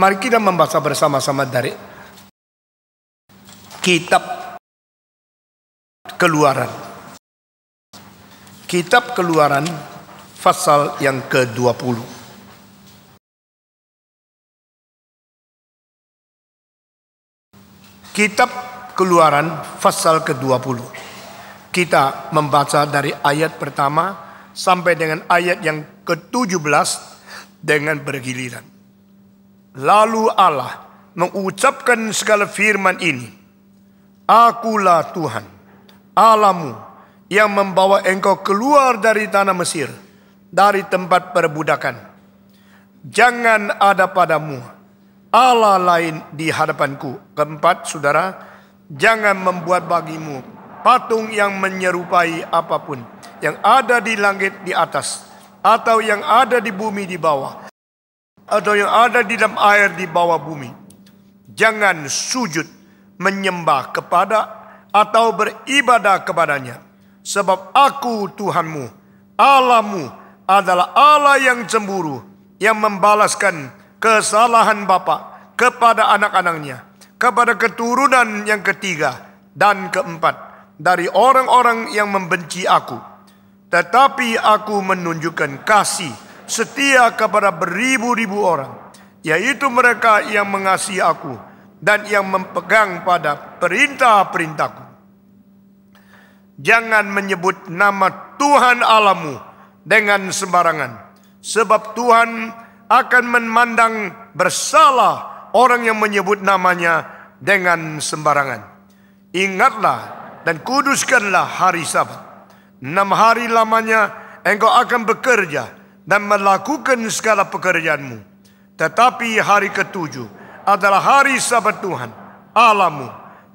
Mari kita membaca bersama-sama dari kitab keluaran. Kitab keluaran pasal yang ke-20. Kitab keluaran pasal ke-20. Kita membaca dari ayat pertama sampai dengan ayat yang ke-17 dengan bergiliran. Lalu Allah mengucapkan segala firman ini. Akulah Tuhan, Alamu yang membawa engkau keluar dari tanah Mesir, dari tempat perbudakan. Jangan ada padamu Allah lain di hadapanku. Keempat, saudara, jangan membuat bagimu patung yang menyerupai apapun yang ada di langit di atas atau yang ada di bumi di bawah atau yang ada di dalam air di bawah bumi. Jangan sujud menyembah kepada atau beribadah kepadanya. Sebab aku Tuhanmu, Allahmu adalah Allah yang cemburu, yang membalaskan kesalahan Bapa kepada anak-anaknya, kepada keturunan yang ketiga dan keempat dari orang-orang yang membenci aku. Tetapi aku menunjukkan kasih setia kepada beribu-ribu orang. Yaitu mereka yang mengasihi aku dan yang memegang pada perintah-perintahku. Jangan menyebut nama Tuhan Alamu dengan sembarangan. Sebab Tuhan akan memandang bersalah orang yang menyebut namanya dengan sembarangan. Ingatlah dan kuduskanlah hari sabat. Enam hari lamanya engkau akan bekerja dan melakukan segala pekerjaanmu. Tetapi hari ketujuh adalah hari sabat Tuhan, alamu.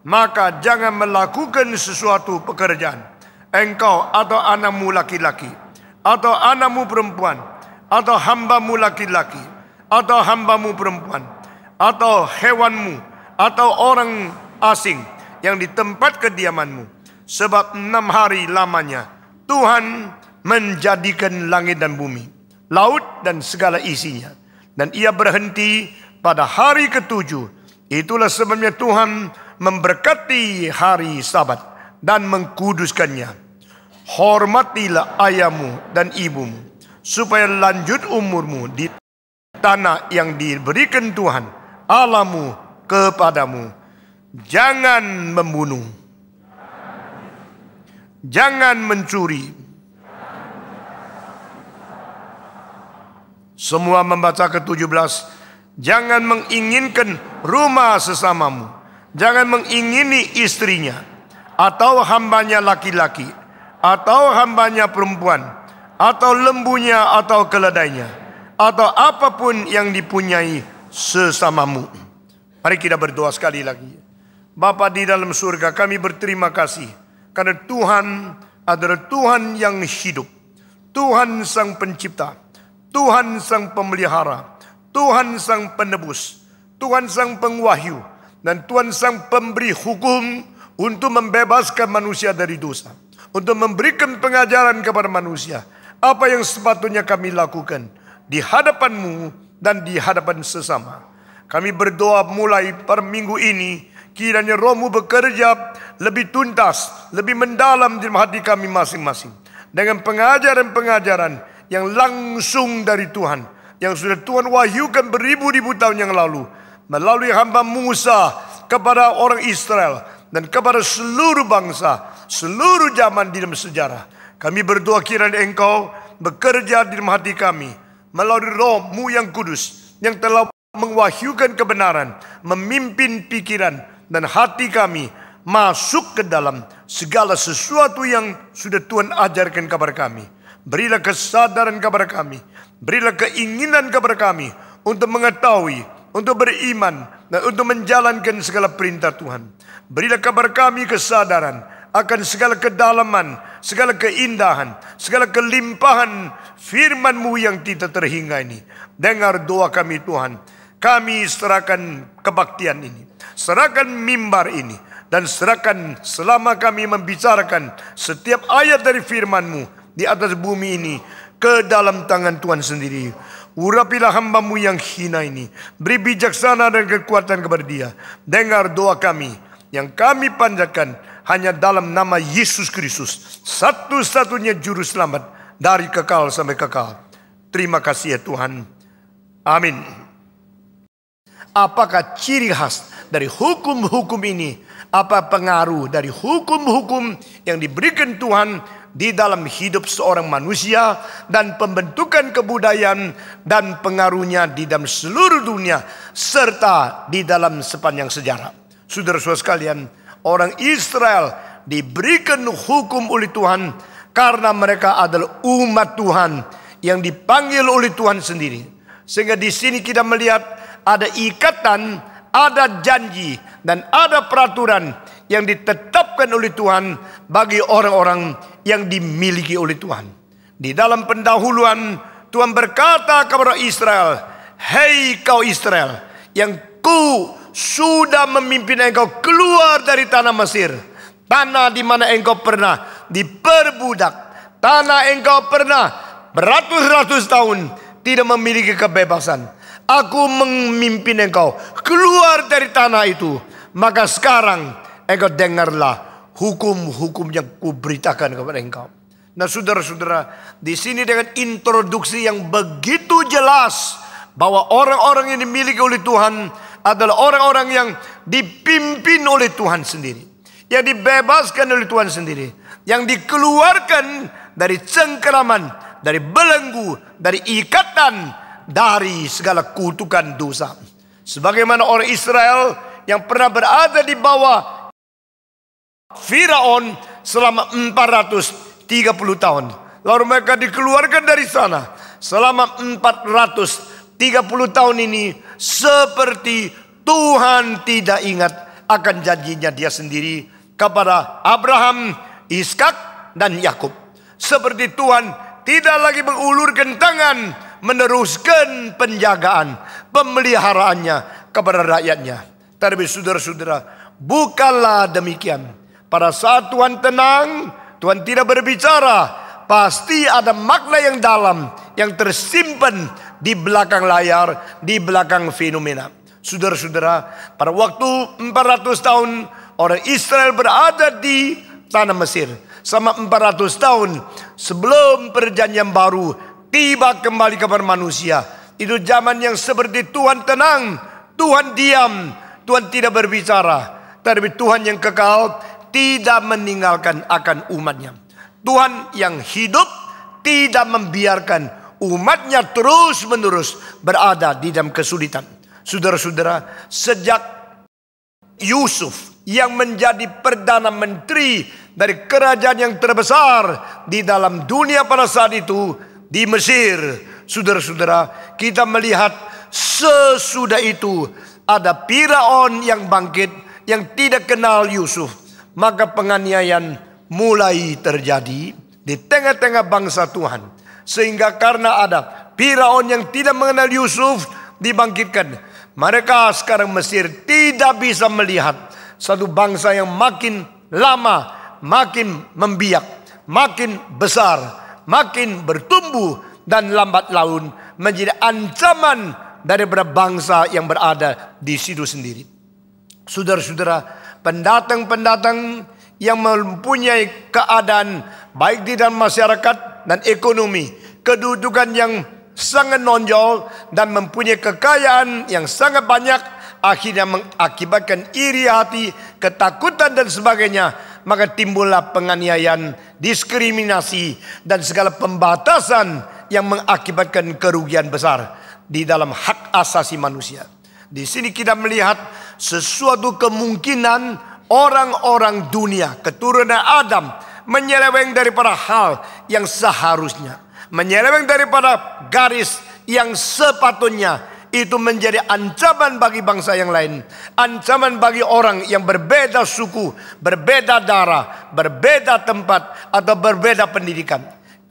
Maka jangan melakukan sesuatu pekerjaan. Engkau atau anakmu laki-laki, atau anakmu perempuan, atau hambamu laki-laki, atau hambamu perempuan, atau hewanmu, atau orang asing yang di tempat kediamanmu. Sebab enam hari lamanya Tuhan menjadikan langit dan bumi laut dan segala isinya. Dan ia berhenti pada hari ketujuh. Itulah sebabnya Tuhan memberkati hari sabat dan mengkuduskannya. Hormatilah ayahmu dan ibumu supaya lanjut umurmu di tanah yang diberikan Tuhan Alamu kepadamu. Jangan membunuh. Jangan mencuri. Semua membaca ke-17, jangan menginginkan rumah sesamamu. Jangan mengingini istrinya atau hambanya laki-laki atau hambanya perempuan atau lembunya atau keledainya atau apapun yang dipunyai sesamamu. Mari kita berdoa sekali lagi. Bapak di dalam surga kami berterima kasih karena Tuhan adalah Tuhan yang hidup. Tuhan sang pencipta. Tuhan sang pemelihara, Tuhan sang penebus, Tuhan sang pengwahyu, dan Tuhan sang pemberi hukum untuk membebaskan manusia dari dosa. Untuk memberikan pengajaran kepada manusia. Apa yang sepatutnya kami lakukan di hadapanmu dan di hadapan sesama. Kami berdoa mulai per minggu ini kiranya rohmu bekerja lebih tuntas, lebih mendalam di hati kami masing-masing. Dengan pengajaran-pengajaran yang langsung dari Tuhan. Yang sudah Tuhan wahyukan beribu-ribu tahun yang lalu. Melalui hamba Musa kepada orang Israel. Dan kepada seluruh bangsa. Seluruh zaman di dalam sejarah. Kami berdoa kiranya engkau bekerja di dalam hati kami. Melalui rohmu yang kudus. Yang telah mengwahyukan kebenaran. Memimpin pikiran dan hati kami. Masuk ke dalam segala sesuatu yang sudah Tuhan ajarkan kepada kami. Berilah kesadaran kepada kami. Berilah keinginan kepada kami untuk mengetahui, untuk beriman, dan untuk menjalankan segala perintah Tuhan. Berilah kepada kami kesadaran akan segala kedalaman, segala keindahan, segala kelimpahan firman-Mu yang tidak terhingga ini. Dengar doa kami Tuhan. Kami serahkan kebaktian ini. Serahkan mimbar ini. Dan serahkan selama kami membicarakan setiap ayat dari firman-Mu di atas bumi ini ke dalam tangan Tuhan sendiri. Urapilah hambamu yang hina ini. Beri bijaksana dan kekuatan kepada dia. Dengar doa kami yang kami panjatkan hanya dalam nama Yesus Kristus. Satu-satunya juru selamat dari kekal sampai kekal. Terima kasih ya Tuhan. Amin. Apakah ciri khas dari hukum-hukum ini? Apa pengaruh dari hukum-hukum yang diberikan Tuhan di dalam hidup seorang manusia dan pembentukan kebudayaan dan pengaruhnya di dalam seluruh dunia serta di dalam sepanjang sejarah. Saudara-saudara sekalian, orang Israel diberikan hukum oleh Tuhan karena mereka adalah umat Tuhan yang dipanggil oleh Tuhan sendiri. Sehingga di sini kita melihat ada ikatan, ada janji dan ada peraturan yang ditetapkan oleh Tuhan bagi orang-orang yang dimiliki oleh Tuhan. Di dalam pendahuluan Tuhan berkata kepada Israel, "Hei kau Israel, yang ku sudah memimpin engkau keluar dari tanah Mesir, tanah di mana engkau pernah diperbudak, tanah engkau pernah beratus-ratus tahun tidak memiliki kebebasan." Aku memimpin engkau keluar dari tanah itu. Maka sekarang engkau dengarlah hukum-hukum yang kuberitakan kepada engkau. Nah saudara-saudara, di sini dengan introduksi yang begitu jelas bahwa orang-orang yang dimiliki oleh Tuhan adalah orang-orang yang dipimpin oleh Tuhan sendiri. Yang dibebaskan oleh Tuhan sendiri. Yang dikeluarkan dari cengkeraman, dari belenggu, dari ikatan, dari segala kutukan dosa. Sebagaimana orang Israel yang pernah berada di bawah Firaun selama 430 tahun. Lalu mereka dikeluarkan dari sana selama 430 tahun ini seperti Tuhan tidak ingat akan janjinya dia sendiri kepada Abraham, Ishak dan Yakub. Seperti Tuhan tidak lagi mengulurkan tangan meneruskan penjagaan pemeliharaannya kepada rakyatnya. Tapi saudara-saudara, bukanlah demikian pada saat Tuhan tenang, Tuhan tidak berbicara. Pasti ada makna yang dalam yang tersimpan di belakang layar, di belakang fenomena. Saudara-saudara, pada waktu 400 tahun orang Israel berada di tanah Mesir. Sama 400 tahun sebelum perjanjian baru tiba kembali kepada manusia. Itu zaman yang seperti Tuhan tenang, Tuhan diam, Tuhan tidak berbicara. Tapi Tuhan yang kekal, tidak meninggalkan akan umatnya. Tuhan yang hidup tidak membiarkan umatnya terus menerus berada di dalam kesulitan. Saudara-saudara, sejak Yusuf yang menjadi perdana menteri dari kerajaan yang terbesar di dalam dunia pada saat itu di Mesir, saudara-saudara, kita melihat sesudah itu ada Firaun yang bangkit yang tidak kenal Yusuf maka penganiayaan mulai terjadi di tengah-tengah bangsa Tuhan. Sehingga karena ada Firaun yang tidak mengenal Yusuf dibangkitkan. Mereka sekarang Mesir tidak bisa melihat satu bangsa yang makin lama, makin membiak, makin besar, makin bertumbuh dan lambat laun menjadi ancaman daripada bangsa yang berada di situ sendiri. Saudara-saudara, pendatang-pendatang yang mempunyai keadaan baik di dalam masyarakat dan ekonomi, kedudukan yang sangat nonjol dan mempunyai kekayaan yang sangat banyak akhirnya mengakibatkan iri hati, ketakutan dan sebagainya, maka timbullah penganiayaan, diskriminasi dan segala pembatasan yang mengakibatkan kerugian besar di dalam hak asasi manusia. Di sini kita melihat sesuatu kemungkinan orang-orang dunia keturunan Adam menyeleweng daripada hal yang seharusnya. Menyeleweng daripada garis yang sepatutnya itu menjadi ancaman bagi bangsa yang lain, ancaman bagi orang yang berbeda suku, berbeda darah, berbeda tempat, atau berbeda pendidikan.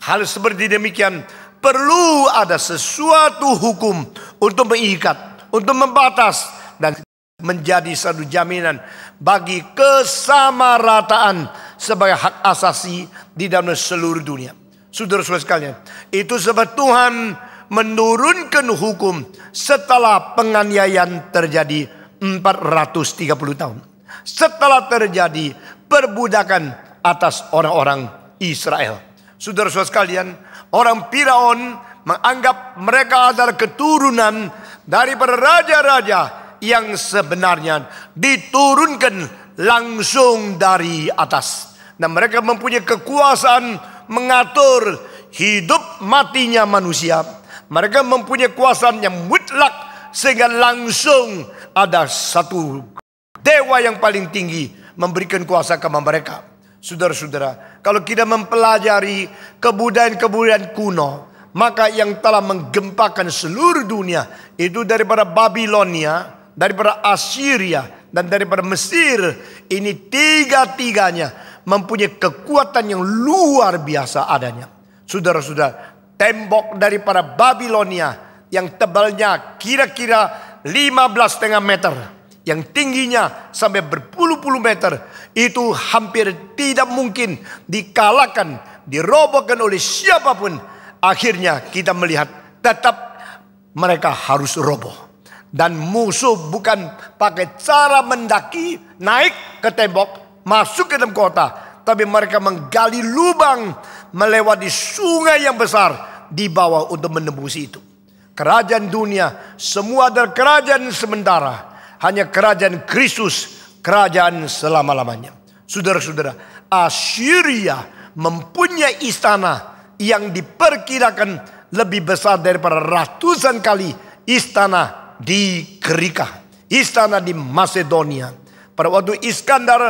Hal seperti demikian perlu ada sesuatu hukum untuk mengikat, untuk membatas, dan menjadi satu jaminan bagi kesamarataan sebagai hak asasi di dalam seluruh dunia. Saudara-saudara sekalian, itu sebab Tuhan menurunkan hukum setelah penganiayaan terjadi 430 tahun. Setelah terjadi perbudakan atas orang-orang Israel. Saudara-saudara sekalian, orang Firaun menganggap mereka adalah keturunan daripada raja-raja yang sebenarnya diturunkan langsung dari atas. Dan mereka mempunyai kekuasaan mengatur hidup matinya manusia. Mereka mempunyai kuasa yang mutlak sehingga langsung ada satu dewa yang paling tinggi memberikan kuasa kepada mereka. Saudara-saudara, kalau kita mempelajari kebudayaan-kebudayaan kuno, maka yang telah menggempakan seluruh dunia itu daripada Babilonia daripada Assyria, dan daripada Mesir. Ini tiga-tiganya mempunyai kekuatan yang luar biasa adanya. Saudara-saudara, tembok daripada Babilonia yang tebalnya kira-kira 15,5 meter. Yang tingginya sampai berpuluh-puluh meter. Itu hampir tidak mungkin dikalahkan, dirobohkan oleh siapapun. Akhirnya kita melihat tetap mereka harus roboh. Dan musuh bukan pakai cara mendaki, naik ke tembok, masuk ke dalam kota. Tapi mereka menggali lubang melewati sungai yang besar di bawah untuk menembusi itu. Kerajaan dunia semua adalah kerajaan sementara. Hanya kerajaan Kristus, kerajaan selama-lamanya. Saudara-saudara, Assyria mempunyai istana yang diperkirakan lebih besar daripada ratusan kali istana di Kerika, Istana di Macedonia. Pada waktu Iskandar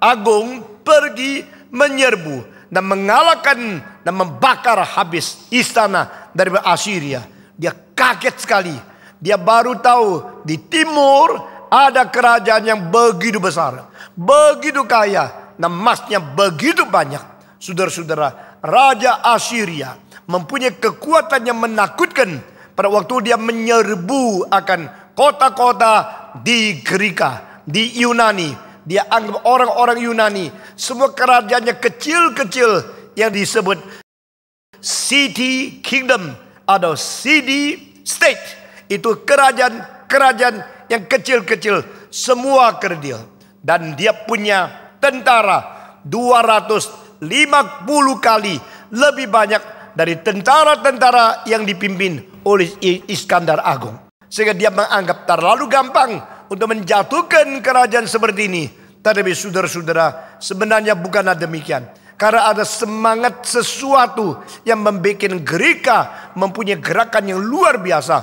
Agung pergi menyerbu dan mengalahkan dan membakar habis istana dari Assyria. Dia kaget sekali. Dia baru tahu di timur ada kerajaan yang begitu besar, begitu kaya, dan emasnya begitu banyak. Saudara-saudara, Raja Assyria mempunyai kekuatan yang menakutkan pada waktu dia menyerbu akan kota-kota di Gerika, di Yunani. Dia anggap orang-orang Yunani. Semua kerajaannya kecil-kecil yang disebut city kingdom atau city state. Itu kerajaan-kerajaan yang kecil-kecil. Semua kerdil. Dan dia punya tentara 250 kali lebih banyak dari tentara-tentara yang dipimpin oleh Iskandar Agung. Sehingga dia menganggap terlalu gampang untuk menjatuhkan kerajaan seperti ini. Tetapi saudara-saudara, sebenarnya bukanlah demikian. Karena ada semangat sesuatu yang membuat gerika mempunyai gerakan yang luar biasa.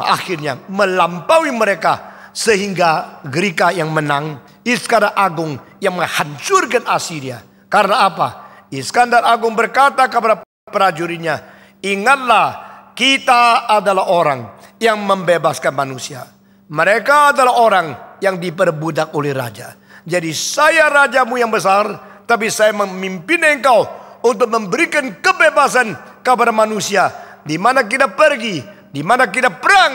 Akhirnya melampaui mereka sehingga gerika yang menang. Iskandar Agung yang menghancurkan Asiria. Karena apa? Iskandar Agung berkata kepada prajuritnya, Ingatlah kita adalah orang yang membebaskan manusia. Mereka adalah orang yang diperbudak oleh raja. Jadi saya rajamu yang besar, tapi saya memimpin engkau untuk memberikan kebebasan kepada manusia. Di mana kita pergi, di mana kita perang,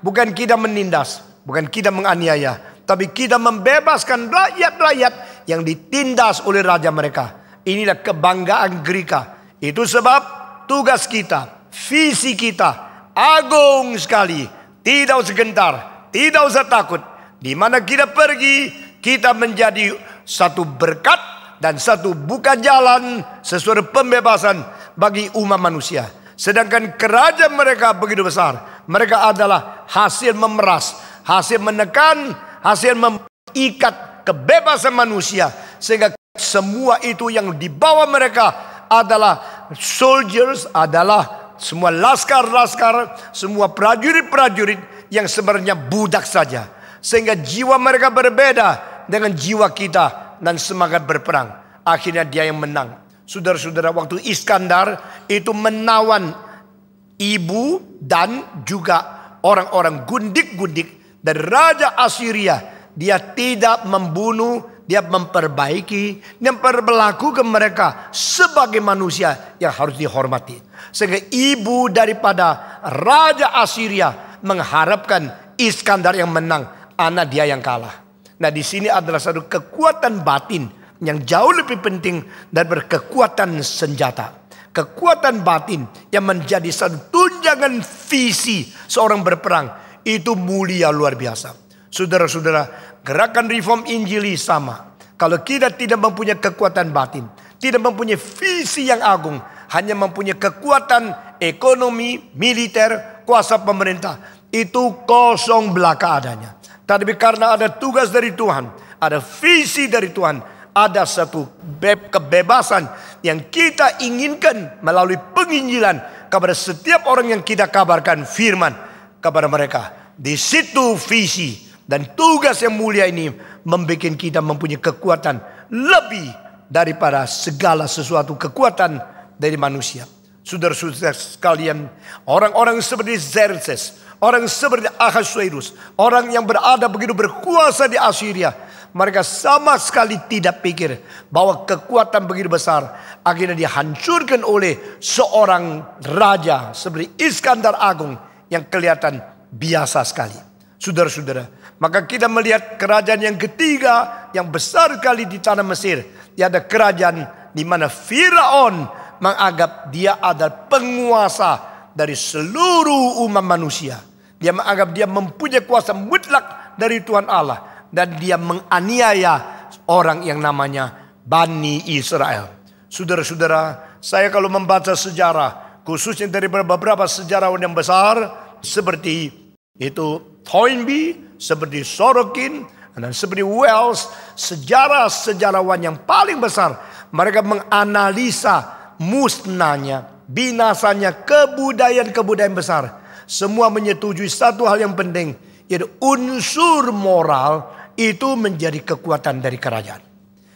bukan kita menindas, bukan kita menganiaya, tapi kita membebaskan rakyat-rakyat yang ditindas oleh raja mereka. Inilah kebanggaan Grika. Itu sebab tugas kita visi kita agung sekali, tidak usah gentar, tidak usah takut. Di mana kita pergi, kita menjadi satu berkat dan satu buka jalan sesuatu pembebasan bagi umat manusia. Sedangkan kerajaan mereka begitu besar. Mereka adalah hasil memeras, hasil menekan, hasil mengikat kebebasan manusia. Sehingga semua itu yang dibawa mereka adalah soldiers, adalah semua laskar-laskar, semua prajurit-prajurit yang sebenarnya budak saja. Sehingga jiwa mereka berbeda dengan jiwa kita dan semangat berperang. Akhirnya dia yang menang. Saudara-saudara, waktu Iskandar itu menawan ibu dan juga orang-orang gundik-gundik dari Raja Assyria dia tidak membunuh, dia memperbaiki, Dia dan ke mereka sebagai manusia yang harus dihormati. Sehingga ibu daripada Raja Assyria mengharapkan Iskandar yang menang, anak dia yang kalah. Nah di sini adalah satu kekuatan batin yang jauh lebih penting daripada kekuatan senjata. Kekuatan batin yang menjadi satu tunjangan visi seorang berperang itu mulia luar biasa. Saudara-saudara, Gerakan reform Injili sama. Kalau kita tidak mempunyai kekuatan batin, tidak mempunyai visi yang agung, hanya mempunyai kekuatan ekonomi, militer, kuasa pemerintah, itu kosong belaka adanya. Tapi karena ada tugas dari Tuhan, ada visi dari Tuhan, ada satu kebebasan yang kita inginkan melalui penginjilan kepada setiap orang yang kita kabarkan firman kepada mereka. Di situ visi dan tugas yang mulia ini membuat kita mempunyai kekuatan lebih daripada segala sesuatu kekuatan dari manusia. Saudara-saudara sekalian, orang-orang seperti Xerxes, orang seperti Ahasuerus, orang yang berada begitu berkuasa di Assyria, mereka sama sekali tidak pikir bahwa kekuatan begitu besar akhirnya dihancurkan oleh seorang raja seperti Iskandar Agung yang kelihatan biasa sekali. Saudara-saudara, maka kita melihat kerajaan yang ketiga yang besar kali di tanah Mesir. Dia ada kerajaan di mana Firaun menganggap dia adalah penguasa dari seluruh umat manusia. Dia menganggap dia mempunyai kuasa mutlak dari Tuhan Allah dan dia menganiaya orang yang namanya Bani Israel. Saudara-saudara, saya kalau membaca sejarah khususnya dari beberapa sejarawan yang besar seperti itu Toynbee seperti Sorokin dan seperti Wells, sejarah-sejarawan yang paling besar, mereka menganalisa musnahnya, binasanya kebudayaan-kebudayaan besar. Semua menyetujui satu hal yang penting, yaitu unsur moral itu menjadi kekuatan dari kerajaan.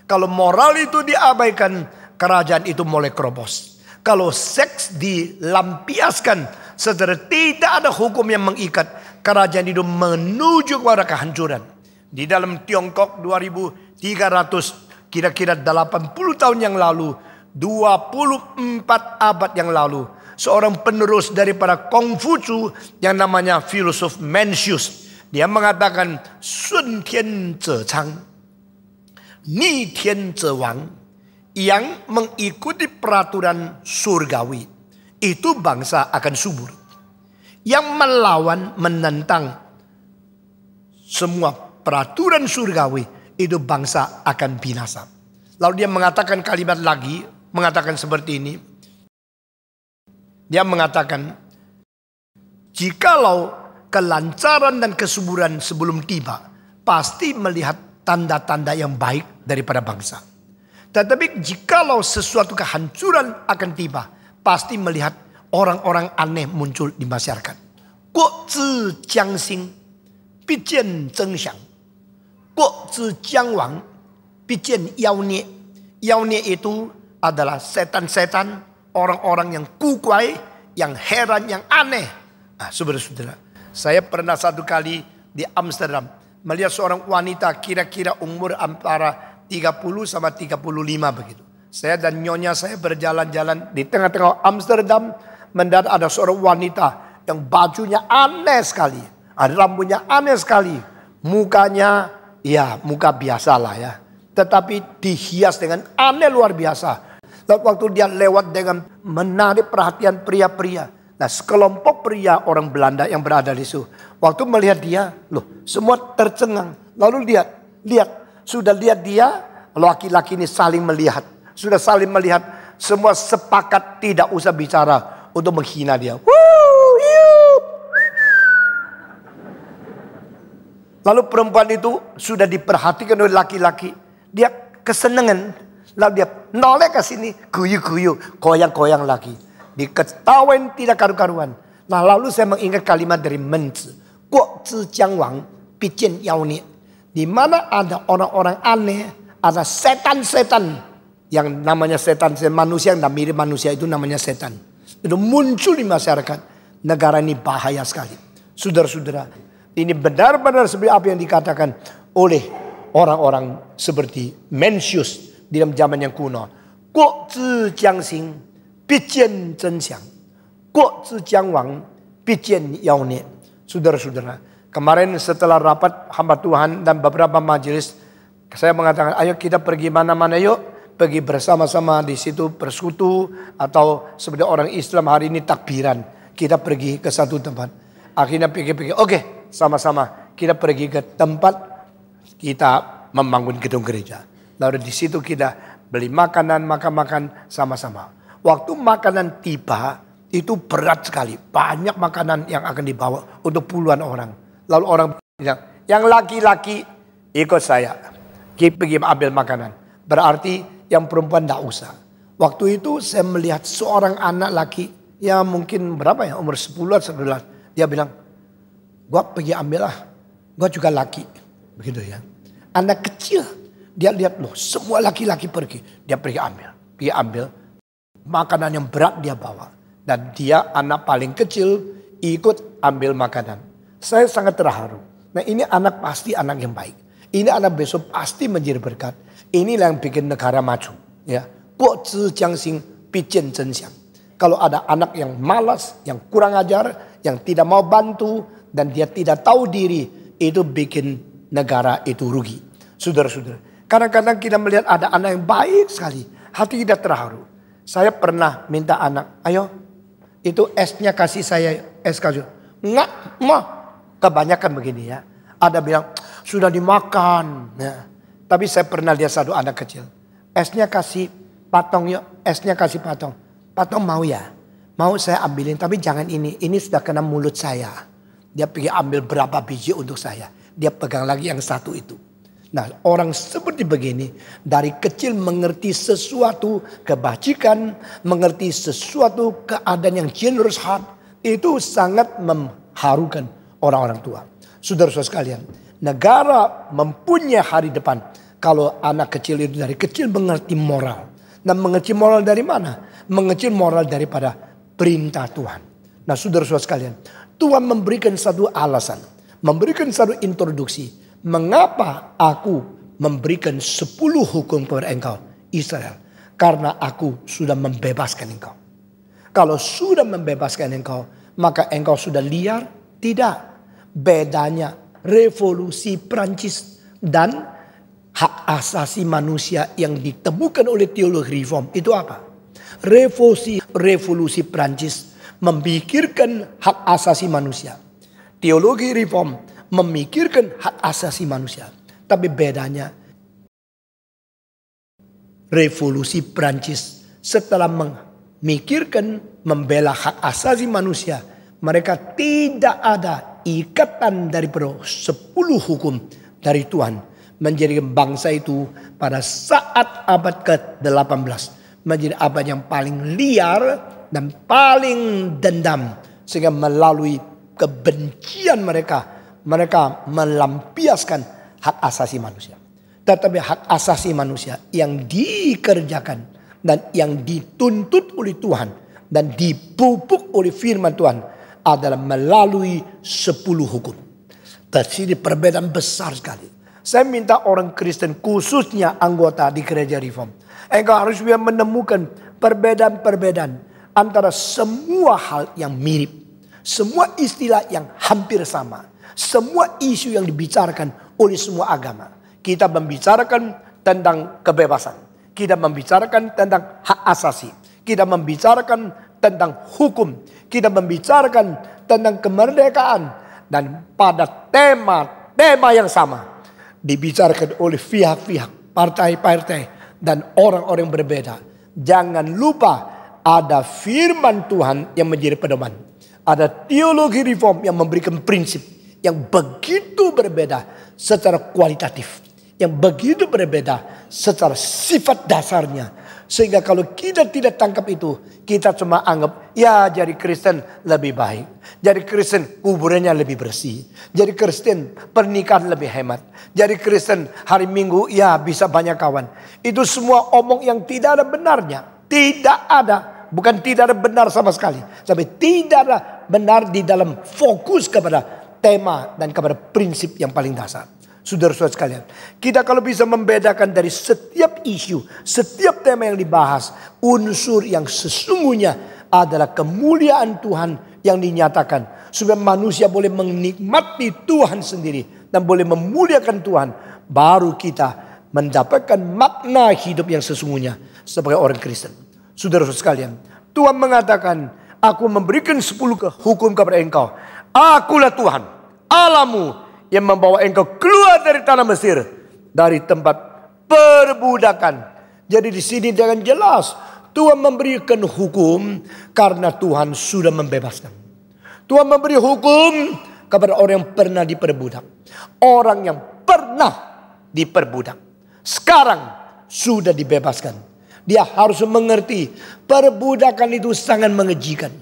Kalau moral itu diabaikan, kerajaan itu mulai kerobos. Kalau seks dilampiaskan secara tidak ada hukum yang mengikat, kerajaan itu menuju kepada kehancuran. Di dalam Tiongkok 2300 kira-kira 80 tahun yang lalu, 24 abad yang lalu, seorang penerus daripada Kongfucu yang namanya filosof Mencius. Dia mengatakan Sun Tian Zhe Chang, Ni Tian Zhe Wang, yang mengikuti peraturan surgawi. Itu bangsa akan subur yang melawan menentang semua peraturan surgawi itu bangsa akan binasa. Lalu dia mengatakan kalimat lagi, mengatakan seperti ini. Dia mengatakan, jikalau kelancaran dan kesuburan sebelum tiba, pasti melihat tanda-tanda yang baik daripada bangsa. Tetapi jikalau sesuatu kehancuran akan tiba, pasti melihat orang-orang aneh muncul di masyarakat. Guo zi jiang xing, bi jian zeng xiang. Guo zi jiang wang, bi jian yao nie. Yao nie itu adalah setan-setan, orang-orang yang kukuai, yang heran, yang aneh. Ah, saudara-saudara, saya pernah satu kali di Amsterdam melihat seorang wanita kira-kira umur antara 30 sama 35 begitu. Saya dan nyonya saya berjalan-jalan di tengah-tengah Amsterdam mendadak ada seorang wanita yang bajunya aneh sekali. Ada ah, rambutnya aneh sekali. Mukanya ya muka biasa lah ya. Tetapi dihias dengan aneh luar biasa. Lalu waktu dia lewat dengan menarik perhatian pria-pria. Nah sekelompok pria orang Belanda yang berada di situ. Waktu melihat dia, loh semua tercengang. Lalu lihat, lihat. Sudah lihat dia, laki-laki ini saling melihat. Sudah saling melihat. Semua sepakat tidak usah bicara untuk menghina dia. Lalu perempuan itu sudah diperhatikan oleh laki-laki. Dia kesenangan. Lalu dia noleh ke sini. Guyu-guyu. Koyang-koyang lagi. Diketawain tidak karu-karuan. Nah lalu saya mengingat kalimat dari Menzi. Kuo zi jiang wang. Bicin yao ni. Di ada orang-orang aneh. Ada setan-setan. Yang namanya setan. Manusia yang mirip manusia itu namanya setan itu muncul di masyarakat. Negara ini bahaya sekali. Saudara-saudara, ini benar-benar seperti apa yang dikatakan oleh orang-orang seperti Mencius di dalam zaman yang kuno. Guo zi jiang xing, bi jian zhen xiang. Guo zi jiang wang, bi jian yao ne. Saudara-saudara, kemarin setelah rapat hamba Tuhan dan beberapa majelis, saya mengatakan, ayo kita pergi mana-mana yuk pergi bersama-sama di situ bersekutu atau seperti orang Islam hari ini takbiran. Kita pergi ke satu tempat. Akhirnya pikir-pikir, oke okay, sama-sama kita pergi ke tempat kita membangun gedung gereja. Lalu di situ kita beli makanan, makan-makan sama-sama. Waktu makanan tiba itu berat sekali. Banyak makanan yang akan dibawa untuk puluhan orang. Lalu orang bilang, yang laki-laki ikut saya. kita Pergi ambil makanan. Berarti yang perempuan tidak usah. Waktu itu saya melihat seorang anak laki, yang mungkin berapa ya, umur 10 atau 11. Dia bilang, gua pergi ambil lah. gua juga laki. Begitu ya. Anak kecil, dia lihat loh, semua laki-laki pergi. Dia pergi ambil, dia ambil. Makanan yang berat dia bawa. Dan dia anak paling kecil ikut ambil makanan. Saya sangat terharu. Nah ini anak pasti anak yang baik. Ini anak besok pasti menjadi berkat Inilah yang bikin negara maju. Ya, Guo zhi jiang xing, bi jian xiang. Kalau ada anak yang malas, yang kurang ajar, yang tidak mau bantu, dan dia tidak tahu diri, itu bikin negara itu rugi. Saudara-saudara, kadang-kadang kita melihat ada anak yang baik sekali, hati tidak terharu. Saya pernah minta anak, ayo itu esnya kasih saya es kaju. Nggak, mah kebanyakan begini ya. Ada bilang sudah dimakan. Ya. Tapi saya pernah lihat satu anak kecil. Esnya kasih patong yuk. Esnya kasih patong. Patong mau ya. Mau saya ambilin tapi jangan ini. Ini sudah kena mulut saya. Dia pergi ambil berapa biji untuk saya. Dia pegang lagi yang satu itu. Nah orang seperti begini dari kecil mengerti sesuatu kebajikan. Mengerti sesuatu keadaan yang generous heart. Itu sangat mengharukan orang-orang tua. Saudara-saudara sekalian negara mempunyai hari depan. Kalau anak kecil itu dari kecil mengerti moral. Dan mengecil moral dari mana? Mengecil moral daripada perintah Tuhan. Nah saudara-saudara sekalian. Tuhan memberikan satu alasan. Memberikan satu introduksi. Mengapa aku memberikan sepuluh hukum kepada engkau Israel. Karena aku sudah membebaskan engkau. Kalau sudah membebaskan engkau. Maka engkau sudah liar? Tidak. Bedanya revolusi Prancis dan hak asasi manusia yang ditemukan oleh teologi reform itu apa? Revolusi revolusi Prancis memikirkan hak asasi manusia. Teologi reform memikirkan hak asasi manusia. Tapi bedanya revolusi Prancis setelah memikirkan membela hak asasi manusia, mereka tidak ada ikatan dari 10 sepuluh hukum dari Tuhan menjadi bangsa itu pada saat abad ke-18 menjadi abad yang paling liar dan paling dendam sehingga melalui kebencian mereka mereka melampiaskan hak asasi manusia tetapi hak asasi manusia yang dikerjakan dan yang dituntut oleh Tuhan dan dipupuk oleh firman Tuhan adalah melalui sepuluh hukum. Tersini perbedaan besar sekali saya minta orang Kristen khususnya anggota di gereja Reform. Engkau harus bisa menemukan perbedaan-perbedaan antara semua hal yang mirip. Semua istilah yang hampir sama. Semua isu yang dibicarakan oleh semua agama. Kita membicarakan tentang kebebasan. Kita membicarakan tentang hak asasi. Kita membicarakan tentang hukum. Kita membicarakan tentang kemerdekaan. Dan pada tema-tema yang sama dibicarakan oleh pihak-pihak, partai-partai, dan orang-orang berbeda. Jangan lupa ada firman Tuhan yang menjadi pedoman. Ada teologi reform yang memberikan prinsip yang begitu berbeda secara kualitatif. Yang begitu berbeda secara sifat dasarnya. Sehingga kalau kita tidak tangkap itu, kita cuma anggap, ya jadi Kristen lebih baik. Jadi Kristen kuburannya lebih bersih. Jadi Kristen pernikahan lebih hemat. Jadi Kristen hari Minggu ya bisa banyak kawan. Itu semua omong yang tidak ada benarnya. Tidak ada. Bukan tidak ada benar sama sekali. Tapi tidak ada benar di dalam fokus kepada tema dan kepada prinsip yang paling dasar. Saudara-saudara sekalian, kita kalau bisa membedakan dari setiap isu, setiap tema yang dibahas, unsur yang sesungguhnya adalah kemuliaan Tuhan yang dinyatakan supaya manusia boleh menikmati Tuhan sendiri dan boleh memuliakan Tuhan baru kita mendapatkan makna hidup yang sesungguhnya sebagai orang Kristen. Saudara-saudara sekalian, Tuhan mengatakan, aku memberikan sepuluh hukum kepada engkau. Akulah Tuhan, alamu yang membawa engkau keluar dari tanah Mesir, dari tempat perbudakan. Jadi di sini dengan jelas Tuhan memberikan hukum karena Tuhan sudah membebaskan. Tuhan memberi hukum kepada orang yang pernah diperbudak. Orang yang pernah diperbudak. Sekarang sudah dibebaskan. Dia harus mengerti perbudakan itu sangat mengejikan.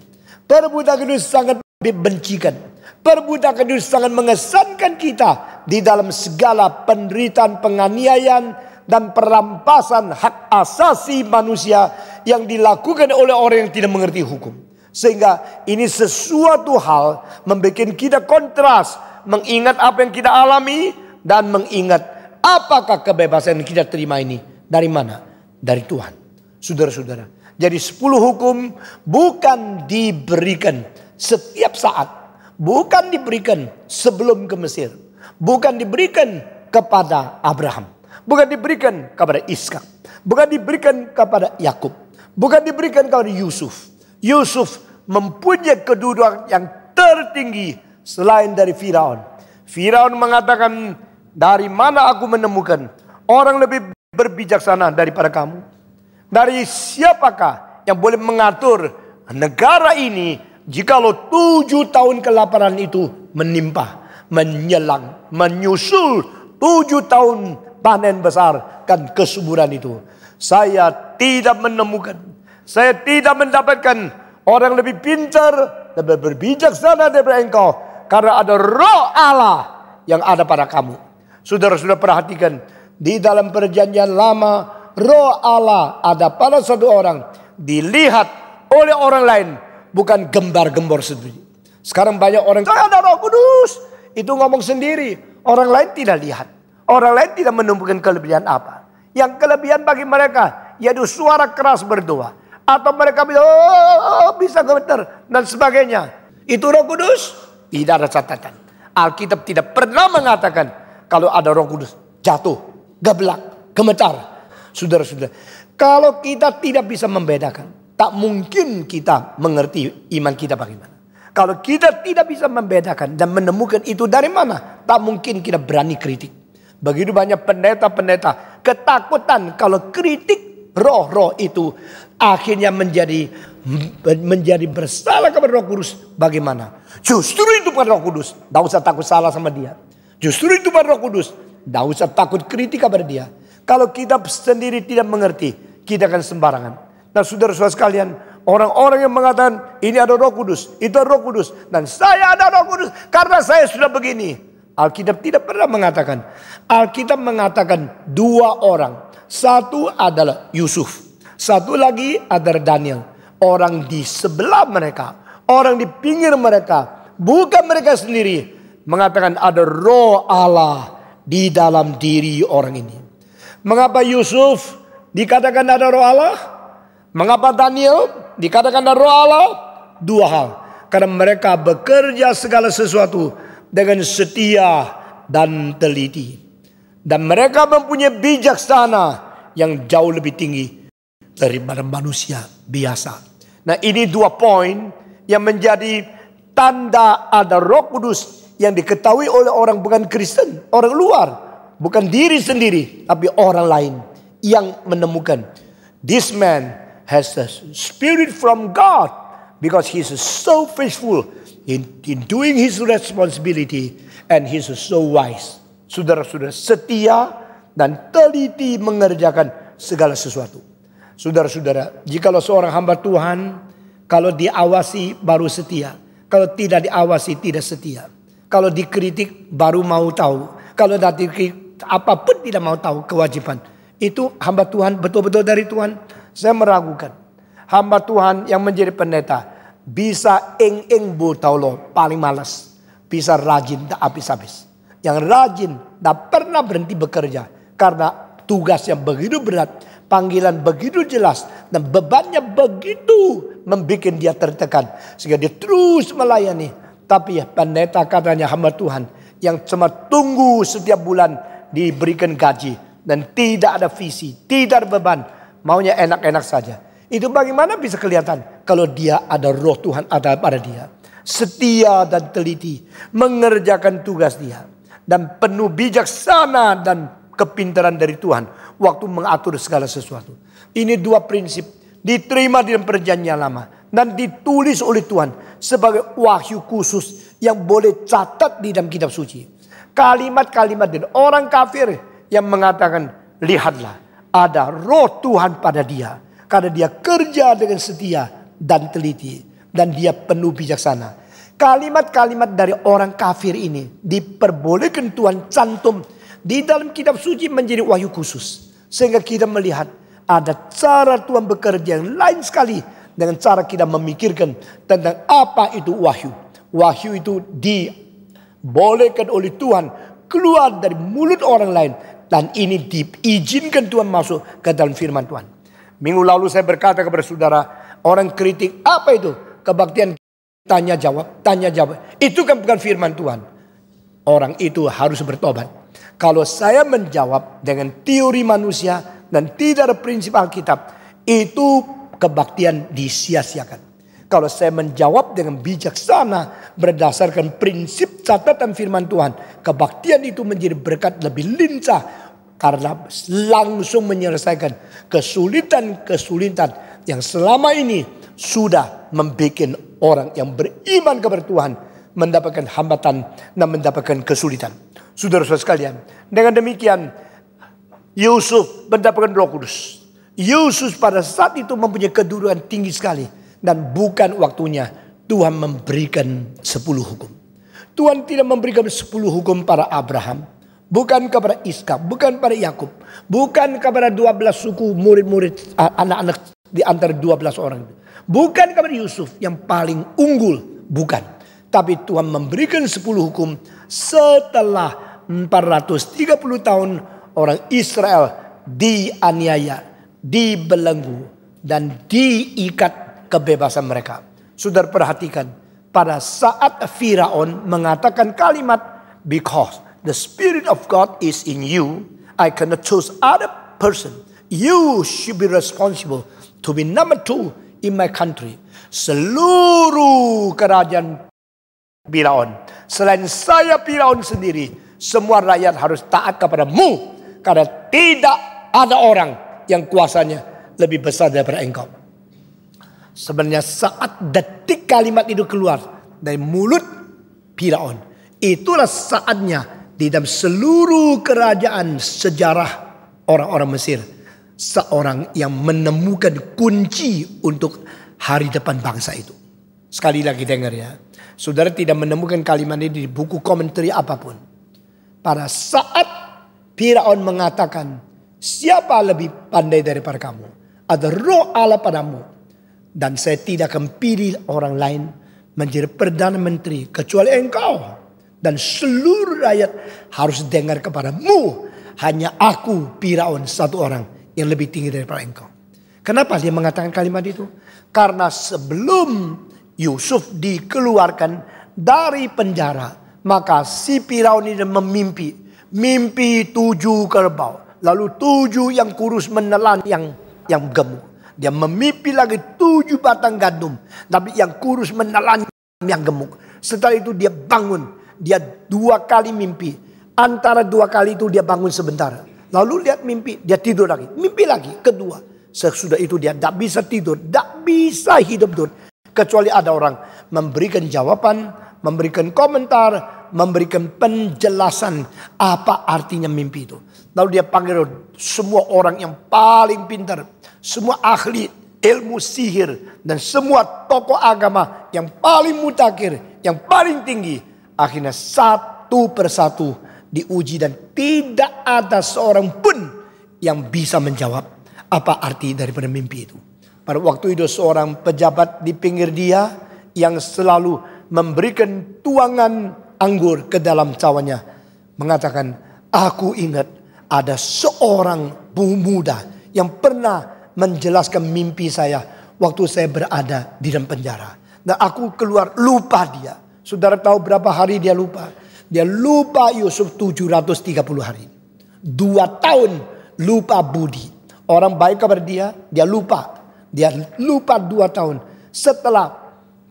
Perbudakan itu sangat dibencikan. Perbudakan itu sangat mengesankan kita di dalam segala penderitaan, penganiayaan, dan perampasan hak asasi manusia yang dilakukan oleh orang yang tidak mengerti hukum. Sehingga ini sesuatu hal membuat kita kontras. Mengingat apa yang kita alami dan mengingat apakah kebebasan yang kita terima ini. Dari mana? Dari Tuhan. Saudara-saudara. Jadi sepuluh hukum bukan diberikan setiap saat. Bukan diberikan sebelum ke Mesir. Bukan diberikan kepada Abraham. Bukan diberikan kepada Iskak. Bukan diberikan kepada Yakub. Bukan diberikan kepada Yusuf. Yusuf mempunyai kedudukan yang tertinggi selain dari Firaun. Firaun mengatakan, "Dari mana aku menemukan orang lebih berbijaksana daripada kamu? Dari siapakah yang boleh mengatur negara ini jikalau tujuh tahun kelaparan itu menimpa, menyelang, menyusul tujuh tahun panen besar dan kesuburan itu? Saya tidak menemukan, saya tidak mendapatkan Orang lebih pintar, lebih berbijaksana daripada engkau. Karena ada roh Allah yang ada pada kamu. Saudara-saudara perhatikan. Di dalam perjanjian lama, roh Allah ada pada satu orang. Dilihat oleh orang lain. Bukan gembar-gembor sendiri. Sekarang banyak orang, saya ada roh kudus. Itu ngomong sendiri. Orang lain tidak lihat. Orang lain tidak menemukan kelebihan apa. Yang kelebihan bagi mereka, yaitu suara keras berdoa atau mereka bilang, oh, bisa gemeter dan sebagainya. Itu roh kudus? Tidak ada catatan. Alkitab tidak pernah mengatakan kalau ada roh kudus jatuh, geblak, gemetar. Saudara-saudara, kalau kita tidak bisa membedakan, tak mungkin kita mengerti iman kita bagaimana. Kalau kita tidak bisa membedakan dan menemukan itu dari mana, tak mungkin kita berani kritik. Begitu banyak pendeta-pendeta ketakutan kalau kritik roh-roh itu akhirnya menjadi menjadi bersalah kepada Roh Kudus bagaimana? Justru itu pada Roh Kudus, tidak usah takut salah sama dia. Justru itu pada Roh Kudus, tidak usah takut kritik kepada dia. Kalau kita sendiri tidak mengerti, kita akan sembarangan. Nah saudara-saudara sekalian, orang-orang yang mengatakan ini ada Roh Kudus, itu ada Roh Kudus, dan saya ada Roh Kudus karena saya sudah begini. Alkitab tidak pernah mengatakan. Alkitab mengatakan dua orang satu adalah Yusuf. Satu lagi adalah Daniel. Orang di sebelah mereka. Orang di pinggir mereka. Bukan mereka sendiri. Mengatakan ada roh Allah di dalam diri orang ini. Mengapa Yusuf dikatakan ada roh Allah? Mengapa Daniel dikatakan ada roh Allah? Dua hal. Karena mereka bekerja segala sesuatu dengan setia dan teliti. Dan mereka mempunyai bijaksana yang jauh lebih tinggi daripada manusia biasa. Nah ini dua poin yang menjadi tanda ada roh kudus yang diketahui oleh orang bukan Kristen, orang luar. Bukan diri sendiri, tapi orang lain yang menemukan. This man has a spirit from God because he is so faithful in, in doing his responsibility and he is so wise. Saudara-saudara setia dan teliti mengerjakan segala sesuatu. Saudara-saudara, jikalau seorang hamba Tuhan, kalau diawasi baru setia. Kalau tidak diawasi tidak setia. Kalau dikritik baru mau tahu. Kalau dikritik apapun tidak mau tahu kewajiban. Itu hamba Tuhan betul-betul dari Tuhan. Saya meragukan. Hamba Tuhan yang menjadi pendeta bisa eng-eng bu taulo paling malas. Bisa rajin tak habis-habis yang rajin dan pernah berhenti bekerja karena tugas yang begitu berat, panggilan begitu jelas dan bebannya begitu membuat dia tertekan sehingga dia terus melayani. Tapi ya pendeta katanya hamba Tuhan yang cuma tunggu setiap bulan diberikan gaji dan tidak ada visi, tidak ada beban, maunya enak-enak saja. Itu bagaimana bisa kelihatan kalau dia ada roh Tuhan ada pada dia. Setia dan teliti mengerjakan tugas dia dan penuh bijaksana dan kepintaran dari Tuhan waktu mengatur segala sesuatu. Ini dua prinsip diterima di dalam perjanjian lama dan ditulis oleh Tuhan sebagai wahyu khusus yang boleh catat di dalam kitab suci. Kalimat-kalimat dari orang kafir yang mengatakan lihatlah ada roh Tuhan pada dia karena dia kerja dengan setia dan teliti dan dia penuh bijaksana Kalimat-kalimat dari orang kafir ini diperbolehkan Tuhan cantum di dalam kitab suci menjadi wahyu khusus. Sehingga kita melihat ada cara Tuhan bekerja yang lain sekali dengan cara kita memikirkan tentang apa itu wahyu. Wahyu itu dibolehkan oleh Tuhan keluar dari mulut orang lain dan ini diizinkan Tuhan masuk ke dalam firman Tuhan. Minggu lalu saya berkata kepada saudara, orang kritik apa itu? Kebaktian Tanya jawab, tanya jawab. Itu kan bukan firman Tuhan. Orang itu harus bertobat. Kalau saya menjawab dengan teori manusia dan tidak ada prinsip Alkitab, itu kebaktian disia-siakan. Kalau saya menjawab dengan bijaksana berdasarkan prinsip catatan firman Tuhan, kebaktian itu menjadi berkat lebih lincah karena langsung menyelesaikan kesulitan-kesulitan yang selama ini sudah membuat Orang yang beriman kepada Tuhan mendapatkan hambatan dan mendapatkan kesulitan. Saudara-saudara sekalian, dengan demikian Yusuf mendapatkan Roh Kudus. Yusuf pada saat itu mempunyai kedudukan tinggi sekali dan bukan waktunya Tuhan memberikan sepuluh hukum. Tuhan tidak memberikan sepuluh hukum para Abraham, bukan kepada Iska, bukan pada Yakub, bukan kepada dua belas suku murid-murid anak-anak di antara dua belas orang. Bukan kepada Yusuf yang paling unggul. Bukan. Tapi Tuhan memberikan 10 hukum setelah 430 tahun orang Israel dianiaya, dibelenggu, dan diikat kebebasan mereka. Sudah perhatikan, pada saat Firaun mengatakan kalimat, Because the Spirit of God is in you, I cannot choose other person. You should be responsible to be number two in my country. Seluruh kerajaan Firaun. Selain saya Piraun sendiri, semua rakyat harus taat kepada mu. karena tidak ada orang yang kuasanya lebih besar daripada engkau. Sebenarnya saat detik kalimat itu keluar dari mulut Piraun. itulah saatnya di dalam seluruh kerajaan sejarah orang-orang Mesir seorang yang menemukan kunci untuk hari depan bangsa itu. Sekali lagi dengar ya. Saudara tidak menemukan kalimat ini di buku komentari apapun. Pada saat Firaun mengatakan, siapa lebih pandai daripada kamu? Ada roh Allah padamu. Dan saya tidak akan pilih orang lain menjadi Perdana Menteri kecuali engkau. Dan seluruh rakyat harus dengar kepadamu. Hanya aku Firaun satu orang yang lebih tinggi daripada engkau. Kenapa dia mengatakan kalimat itu? Karena sebelum Yusuf dikeluarkan dari penjara, maka si Firaun ini memimpi, mimpi tujuh kerbau. Lalu tujuh yang kurus menelan yang yang gemuk. Dia memimpi lagi tujuh batang gandum, tapi yang kurus menelan yang gemuk. Setelah itu dia bangun, dia dua kali mimpi. Antara dua kali itu dia bangun sebentar. Lalu lihat mimpi, dia tidur lagi. Mimpi lagi, kedua. Sesudah itu dia tidak bisa tidur, tidak bisa hidup tidur, Kecuali ada orang memberikan jawaban, memberikan komentar, memberikan penjelasan apa artinya mimpi itu. Lalu dia panggil semua orang yang paling pintar, semua ahli ilmu sihir, dan semua tokoh agama yang paling mutakhir, yang paling tinggi. Akhirnya satu persatu diuji dan tidak ada seorang pun yang bisa menjawab apa arti daripada mimpi itu. Pada waktu itu seorang pejabat di pinggir dia yang selalu memberikan tuangan anggur ke dalam cawannya. Mengatakan, aku ingat ada seorang pemuda yang pernah menjelaskan mimpi saya waktu saya berada di dalam penjara. nah aku keluar lupa dia. Saudara tahu berapa hari dia lupa dia lupa Yusuf 730 hari. Dua tahun lupa budi. Orang baik kepada dia, dia lupa. Dia lupa dua tahun. Setelah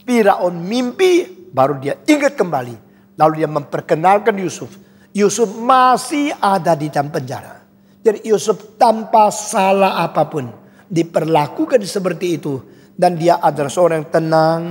Firaun mimpi, baru dia ingat kembali. Lalu dia memperkenalkan Yusuf. Yusuf masih ada di dalam penjara. Jadi Yusuf tanpa salah apapun diperlakukan seperti itu. Dan dia adalah seorang yang tenang,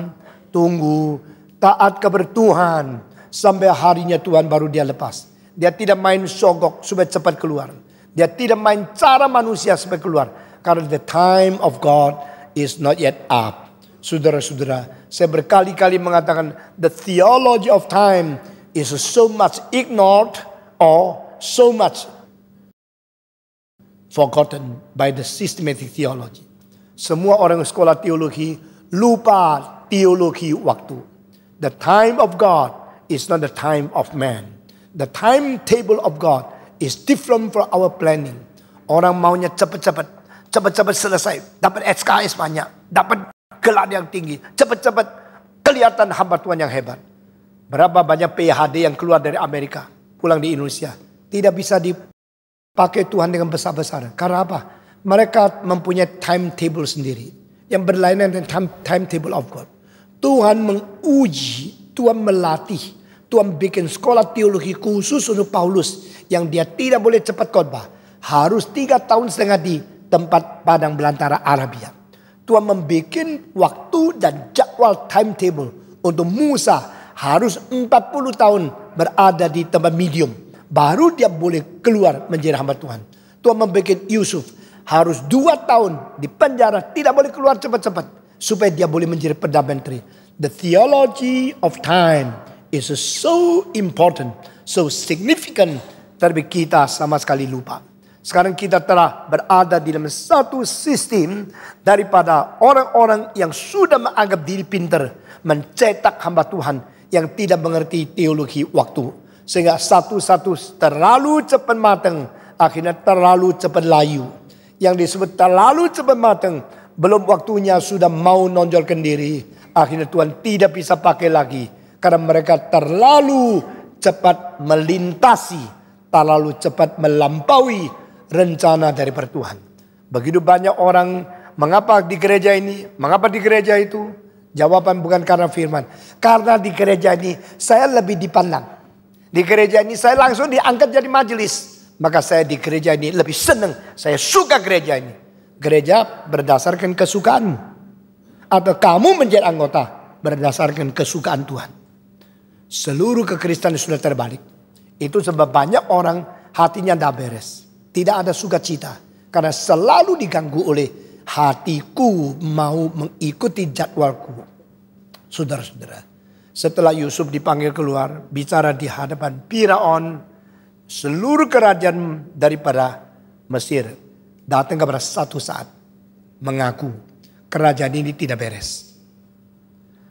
tunggu, taat kepada Tuhan sampai harinya Tuhan baru dia lepas. Dia tidak main sogok supaya cepat keluar. Dia tidak main cara manusia supaya keluar. Karena the time of God is not yet up. Saudara-saudara, saya berkali-kali mengatakan the theology of time is so much ignored or so much forgotten by the systematic theology. Semua orang sekolah teologi lupa teologi waktu. The time of God is not the time of man. The timetable of God is different from our planning. Orang maunya cepat-cepat, cepat-cepat selesai, dapat SKS banyak, dapat gelar yang tinggi, cepat-cepat kelihatan hamba Tuhan yang hebat. Berapa banyak PhD yang keluar dari Amerika, pulang di Indonesia. Tidak bisa dipakai Tuhan dengan besar-besaran. Karena apa? Mereka mempunyai timetable sendiri. Yang berlainan dengan timetable of God. Tuhan menguji Tuhan melatih. Tuhan bikin sekolah teologi khusus untuk Paulus. Yang dia tidak boleh cepat khotbah. Harus tiga tahun setengah di tempat padang belantara Arabia. Tuhan membuat waktu dan jadwal timetable. Untuk Musa harus 40 tahun berada di tempat medium. Baru dia boleh keluar menjadi hamba Tuhan. Tuhan membuat Yusuf harus dua tahun di penjara tidak boleh keluar cepat-cepat supaya dia boleh menjadi perdana menteri. The theology of time is so important, so significant, tapi kita sama sekali lupa. Sekarang kita telah berada di dalam satu sistem daripada orang-orang yang sudah menganggap diri pinter, mencetak hamba Tuhan yang tidak mengerti teologi waktu. Sehingga satu-satu terlalu cepat matang, akhirnya terlalu cepat layu. Yang disebut terlalu cepat matang, belum waktunya sudah mau nonjolkan diri. Akhirnya Tuhan tidak bisa pakai lagi. Karena mereka terlalu cepat melintasi. Terlalu cepat melampaui rencana dari Tuhan. Begitu banyak orang mengapa di gereja ini, mengapa di gereja itu. Jawaban bukan karena firman. Karena di gereja ini saya lebih dipandang. Di gereja ini saya langsung diangkat jadi majelis. Maka saya di gereja ini lebih senang. Saya suka gereja ini. Gereja berdasarkan kesukaanmu atau kamu menjadi anggota berdasarkan kesukaan Tuhan. Seluruh kekristenan sudah terbalik. Itu sebab banyak orang hatinya tidak beres. Tidak ada sukacita. Karena selalu diganggu oleh hatiku mau mengikuti jadwalku. Saudara-saudara. Setelah Yusuf dipanggil keluar. Bicara di hadapan Piraon, Seluruh kerajaan daripada Mesir. Datang kepada satu saat. Mengaku kerajaan ini tidak beres.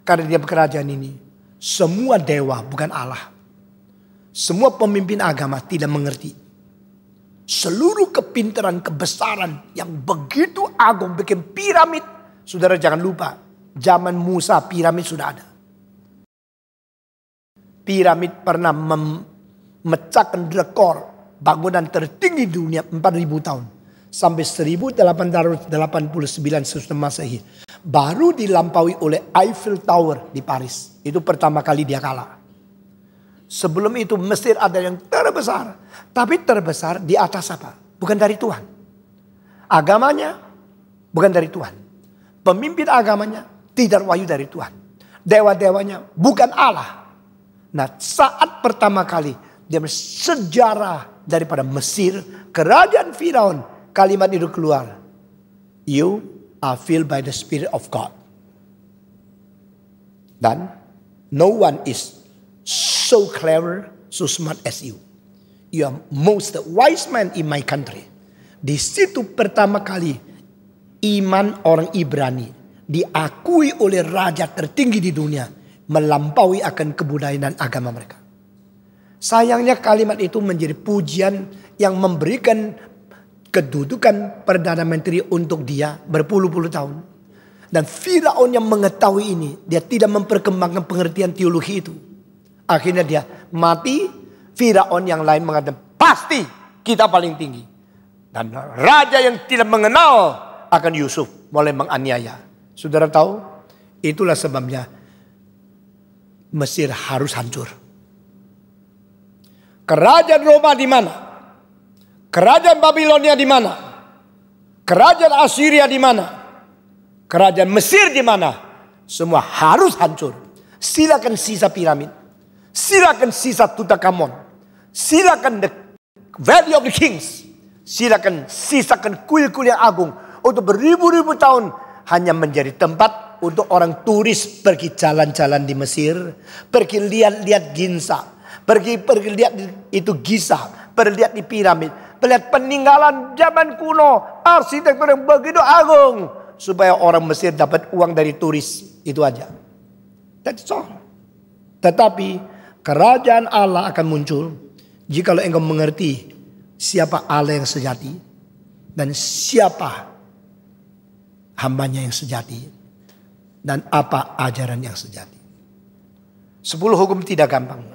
Karena dia kerajaan ini, semua dewa bukan Allah. Semua pemimpin agama tidak mengerti. Seluruh kepintaran, kebesaran yang begitu agung bikin piramid. Saudara jangan lupa, zaman Musa piramid sudah ada. Piramid pernah memecahkan rekor bangunan tertinggi dunia 4000 tahun sampai 1889 sesudah Masehi. Baru dilampaui oleh Eiffel Tower di Paris. Itu pertama kali dia kalah. Sebelum itu Mesir ada yang terbesar. Tapi terbesar di atas apa? Bukan dari Tuhan. Agamanya bukan dari Tuhan. Pemimpin agamanya tidak wahyu dari Tuhan. Dewa-dewanya bukan Allah. Nah saat pertama kali dia sejarah daripada Mesir, kerajaan Firaun kalimat itu keluar. You are filled by the Spirit of God. Dan no one is so clever, so smart as you. You are most the wise man in my country. Di situ pertama kali iman orang Ibrani diakui oleh raja tertinggi di dunia melampaui akan kebudayaan dan agama mereka. Sayangnya kalimat itu menjadi pujian yang memberikan kedudukan Perdana Menteri untuk dia berpuluh-puluh tahun. Dan Firaun yang mengetahui ini, dia tidak memperkembangkan pengertian teologi itu. Akhirnya dia mati, Firaun yang lain mengatakan, pasti kita paling tinggi. Dan raja yang tidak mengenal akan Yusuf mulai menganiaya. Saudara tahu, itulah sebabnya Mesir harus hancur. Kerajaan Roma di mana? Kerajaan Babilonia di mana? Kerajaan Assyria di mana? Kerajaan Mesir di mana? Semua harus hancur. Silakan sisa piramid. Silakan sisa Tutankhamun. Silakan the Valley of the Kings. Silakan sisakan kuil-kuil yang agung untuk beribu-ribu tahun hanya menjadi tempat untuk orang turis pergi jalan-jalan di Mesir, pergi lihat-lihat Ginza, pergi pergi lihat itu Giza, pergi lihat di piramid, melihat peninggalan zaman kuno. Arsitektur yang begitu agung. Supaya orang Mesir dapat uang dari turis. Itu aja. That's all. Tetapi kerajaan Allah akan muncul. Jikalau engkau mengerti siapa Allah yang sejati. Dan siapa hambanya yang sejati. Dan apa ajaran yang sejati. Sepuluh hukum tidak gampang.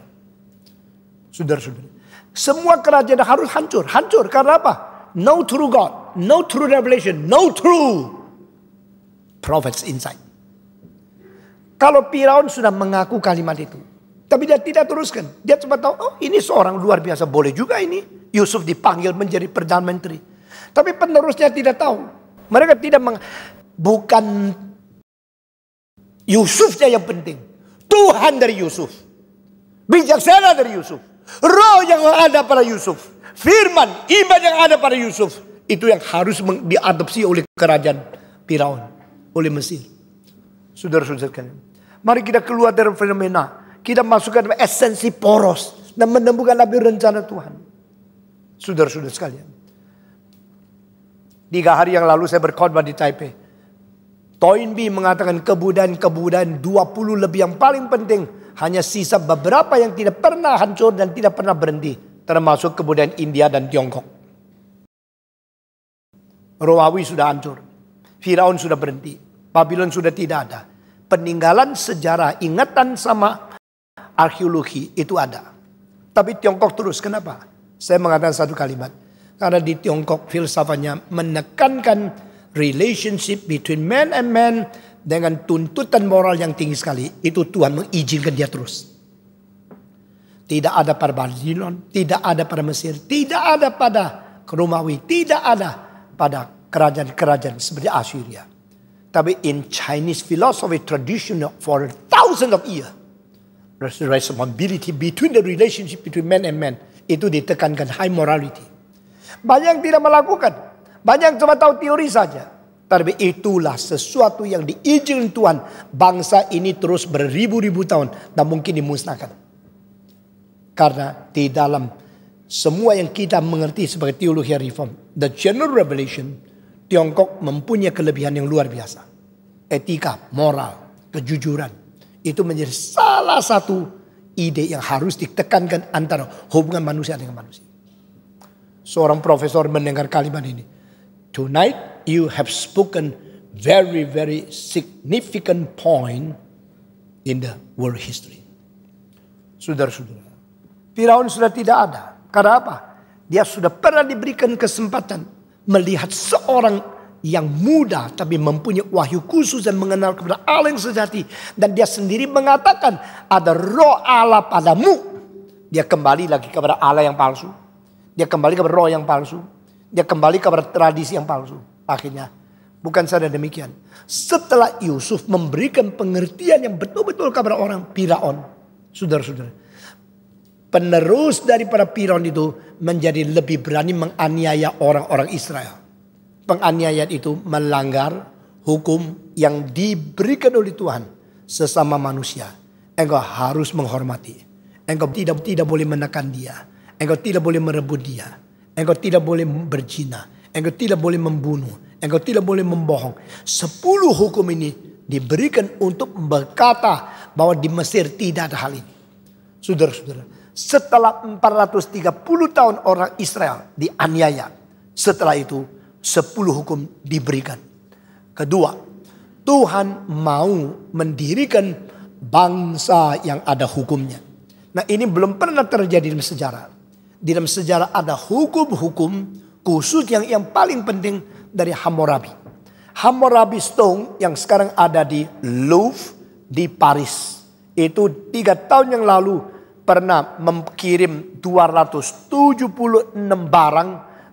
Saudara-saudara. Semua kerajaan harus hancur. Hancur karena apa? No true God, no true revelation, no true prophets inside. Kalau Piraun sudah mengaku kalimat itu, tapi dia tidak teruskan. Dia cuma tahu, oh ini seorang luar biasa. Boleh juga ini. Yusuf dipanggil menjadi Perdana Menteri. Tapi penerusnya tidak tahu. Mereka tidak meng... Bukan Yusufnya yang penting. Tuhan dari Yusuf. Bijaksana dari Yusuf. Roh yang ada pada Yusuf. Firman, iman yang ada pada Yusuf. Itu yang harus diadopsi oleh kerajaan Firaun. Oleh Mesir. Saudara-saudara Mari kita keluar dari fenomena. Kita masukkan esensi poros. Dan menemukan lebih rencana Tuhan. Saudara-saudara sekalian. Tiga hari yang lalu saya berkhotbah di Taipei. Toynbee mengatakan kebudayaan-kebudayaan 20 lebih yang paling penting hanya sisa beberapa yang tidak pernah hancur dan tidak pernah berhenti. Termasuk kemudian India dan Tiongkok. Romawi sudah hancur. Firaun sudah berhenti. Babylon sudah tidak ada. Peninggalan sejarah ingatan sama arkeologi itu ada. Tapi Tiongkok terus. Kenapa? Saya mengatakan satu kalimat. Karena di Tiongkok filsafatnya menekankan relationship between man and man dengan tuntutan moral yang tinggi sekali, itu Tuhan mengizinkan dia terus. Tidak ada pada Babylon, tidak ada pada Mesir, tidak ada pada Romawi, tidak ada pada kerajaan-kerajaan seperti Assyria. Tapi in Chinese philosophy tradition for thousands of years, responsibility between the relationship between man and man itu ditekankan high morality. Banyak yang tidak melakukan, banyak yang cuma tahu teori saja. Tapi itulah sesuatu yang diizinkan Tuhan. Bangsa ini terus beribu-ribu tahun dan mungkin dimusnahkan. Karena di dalam semua yang kita mengerti sebagai teologi reform, the general revelation, Tiongkok mempunyai kelebihan yang luar biasa. Etika, moral, kejujuran. Itu menjadi salah satu ide yang harus ditekankan antara hubungan manusia dengan manusia. Seorang profesor mendengar kalimat ini Tonight you have spoken very very significant point in the world history. Saudara-saudara, Firaun sudah tidak ada. Karena apa? Dia sudah pernah diberikan kesempatan melihat seorang yang muda tapi mempunyai wahyu khusus dan mengenal kepada Allah yang sejati dan dia sendiri mengatakan ada roh Allah padamu dia kembali lagi kepada Allah yang palsu dia kembali kepada roh yang palsu dia ya, kembali kepada tradisi yang palsu. Akhirnya bukan saja demikian. Setelah Yusuf memberikan pengertian yang betul-betul kepada orang Piraun, saudara-saudara. Penerus dari para Piraun itu menjadi lebih berani menganiaya orang-orang Israel. Penganiayaan itu melanggar hukum yang diberikan oleh Tuhan sesama manusia. Engkau harus menghormati. Engkau tidak tidak boleh menekan dia. Engkau tidak boleh merebut dia. Engkau tidak boleh berzina. Engkau tidak boleh membunuh. Engkau tidak boleh membohong. Sepuluh hukum ini diberikan untuk berkata bahwa di Mesir tidak ada hal ini. Saudara-saudara, setelah 430 tahun orang Israel dianiaya. Setelah itu sepuluh hukum diberikan. Kedua, Tuhan mau mendirikan bangsa yang ada hukumnya. Nah ini belum pernah terjadi dalam sejarah. Di dalam sejarah ada hukum-hukum khusus yang yang paling penting dari Hammurabi. Hammurabi Stone yang sekarang ada di Louvre di Paris. Itu tiga tahun yang lalu pernah mengirim 276 barang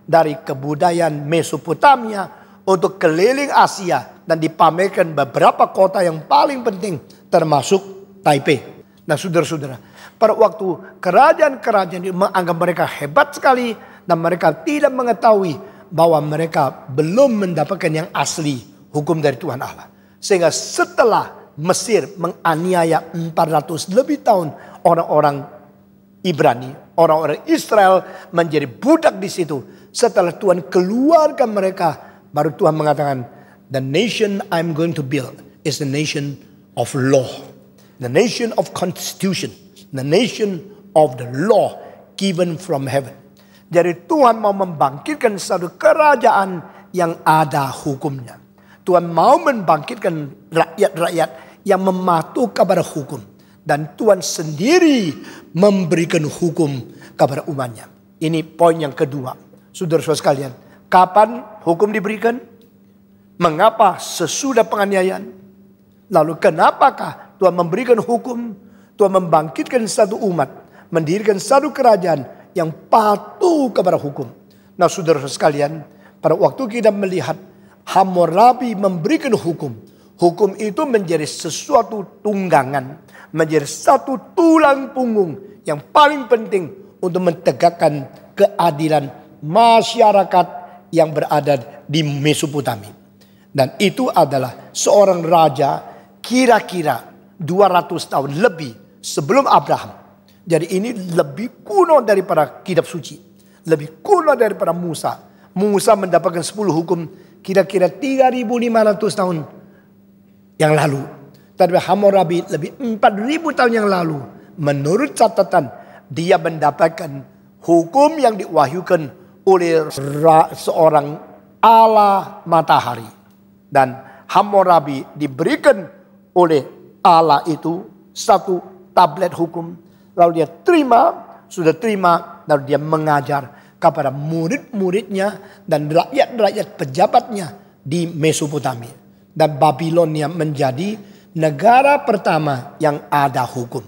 dari kebudayaan Mesopotamia untuk keliling Asia dan dipamerkan beberapa kota yang paling penting termasuk Taipei. Nah saudara-saudara, pada waktu kerajaan-kerajaan menganggap mereka hebat sekali dan mereka tidak mengetahui bahwa mereka belum mendapatkan yang asli hukum dari Tuhan Allah. Sehingga setelah Mesir menganiaya 400 lebih tahun orang-orang Ibrani, orang-orang Israel menjadi budak di situ. Setelah Tuhan keluarkan mereka, baru Tuhan mengatakan, "The nation I'm going to build is the nation of law." the nation of constitution, the nation of the law given from heaven. Jadi Tuhan mau membangkitkan satu kerajaan yang ada hukumnya. Tuhan mau membangkitkan rakyat-rakyat yang mematuh kepada hukum. Dan Tuhan sendiri memberikan hukum kepada umatnya. Ini poin yang kedua. Saudara-saudara sekalian, kapan hukum diberikan? Mengapa sesudah penganiayaan? Lalu kenapakah Tuhan memberikan hukum, Tuhan membangkitkan satu umat, mendirikan satu kerajaan yang patuh kepada hukum. Nah saudara sekalian, pada waktu kita melihat Hammurabi memberikan hukum, hukum itu menjadi sesuatu tunggangan, menjadi satu tulang punggung yang paling penting untuk mentegakkan keadilan masyarakat yang berada di Mesopotamia. Dan itu adalah seorang raja kira-kira 200 tahun lebih sebelum Abraham. Jadi ini lebih kuno daripada kitab suci. Lebih kuno daripada Musa. Musa mendapatkan 10 hukum kira-kira 3.500 tahun yang lalu. Tapi Hammurabi lebih 4.000 tahun yang lalu. Menurut catatan dia mendapatkan hukum yang diwahyukan oleh seorang Allah matahari. Dan Hammurabi diberikan oleh Allah itu satu tablet hukum. Lalu dia terima, sudah terima, lalu dia mengajar kepada murid-muridnya dan rakyat-rakyat pejabatnya di Mesopotamia. Dan Babilonia menjadi negara pertama yang ada hukum.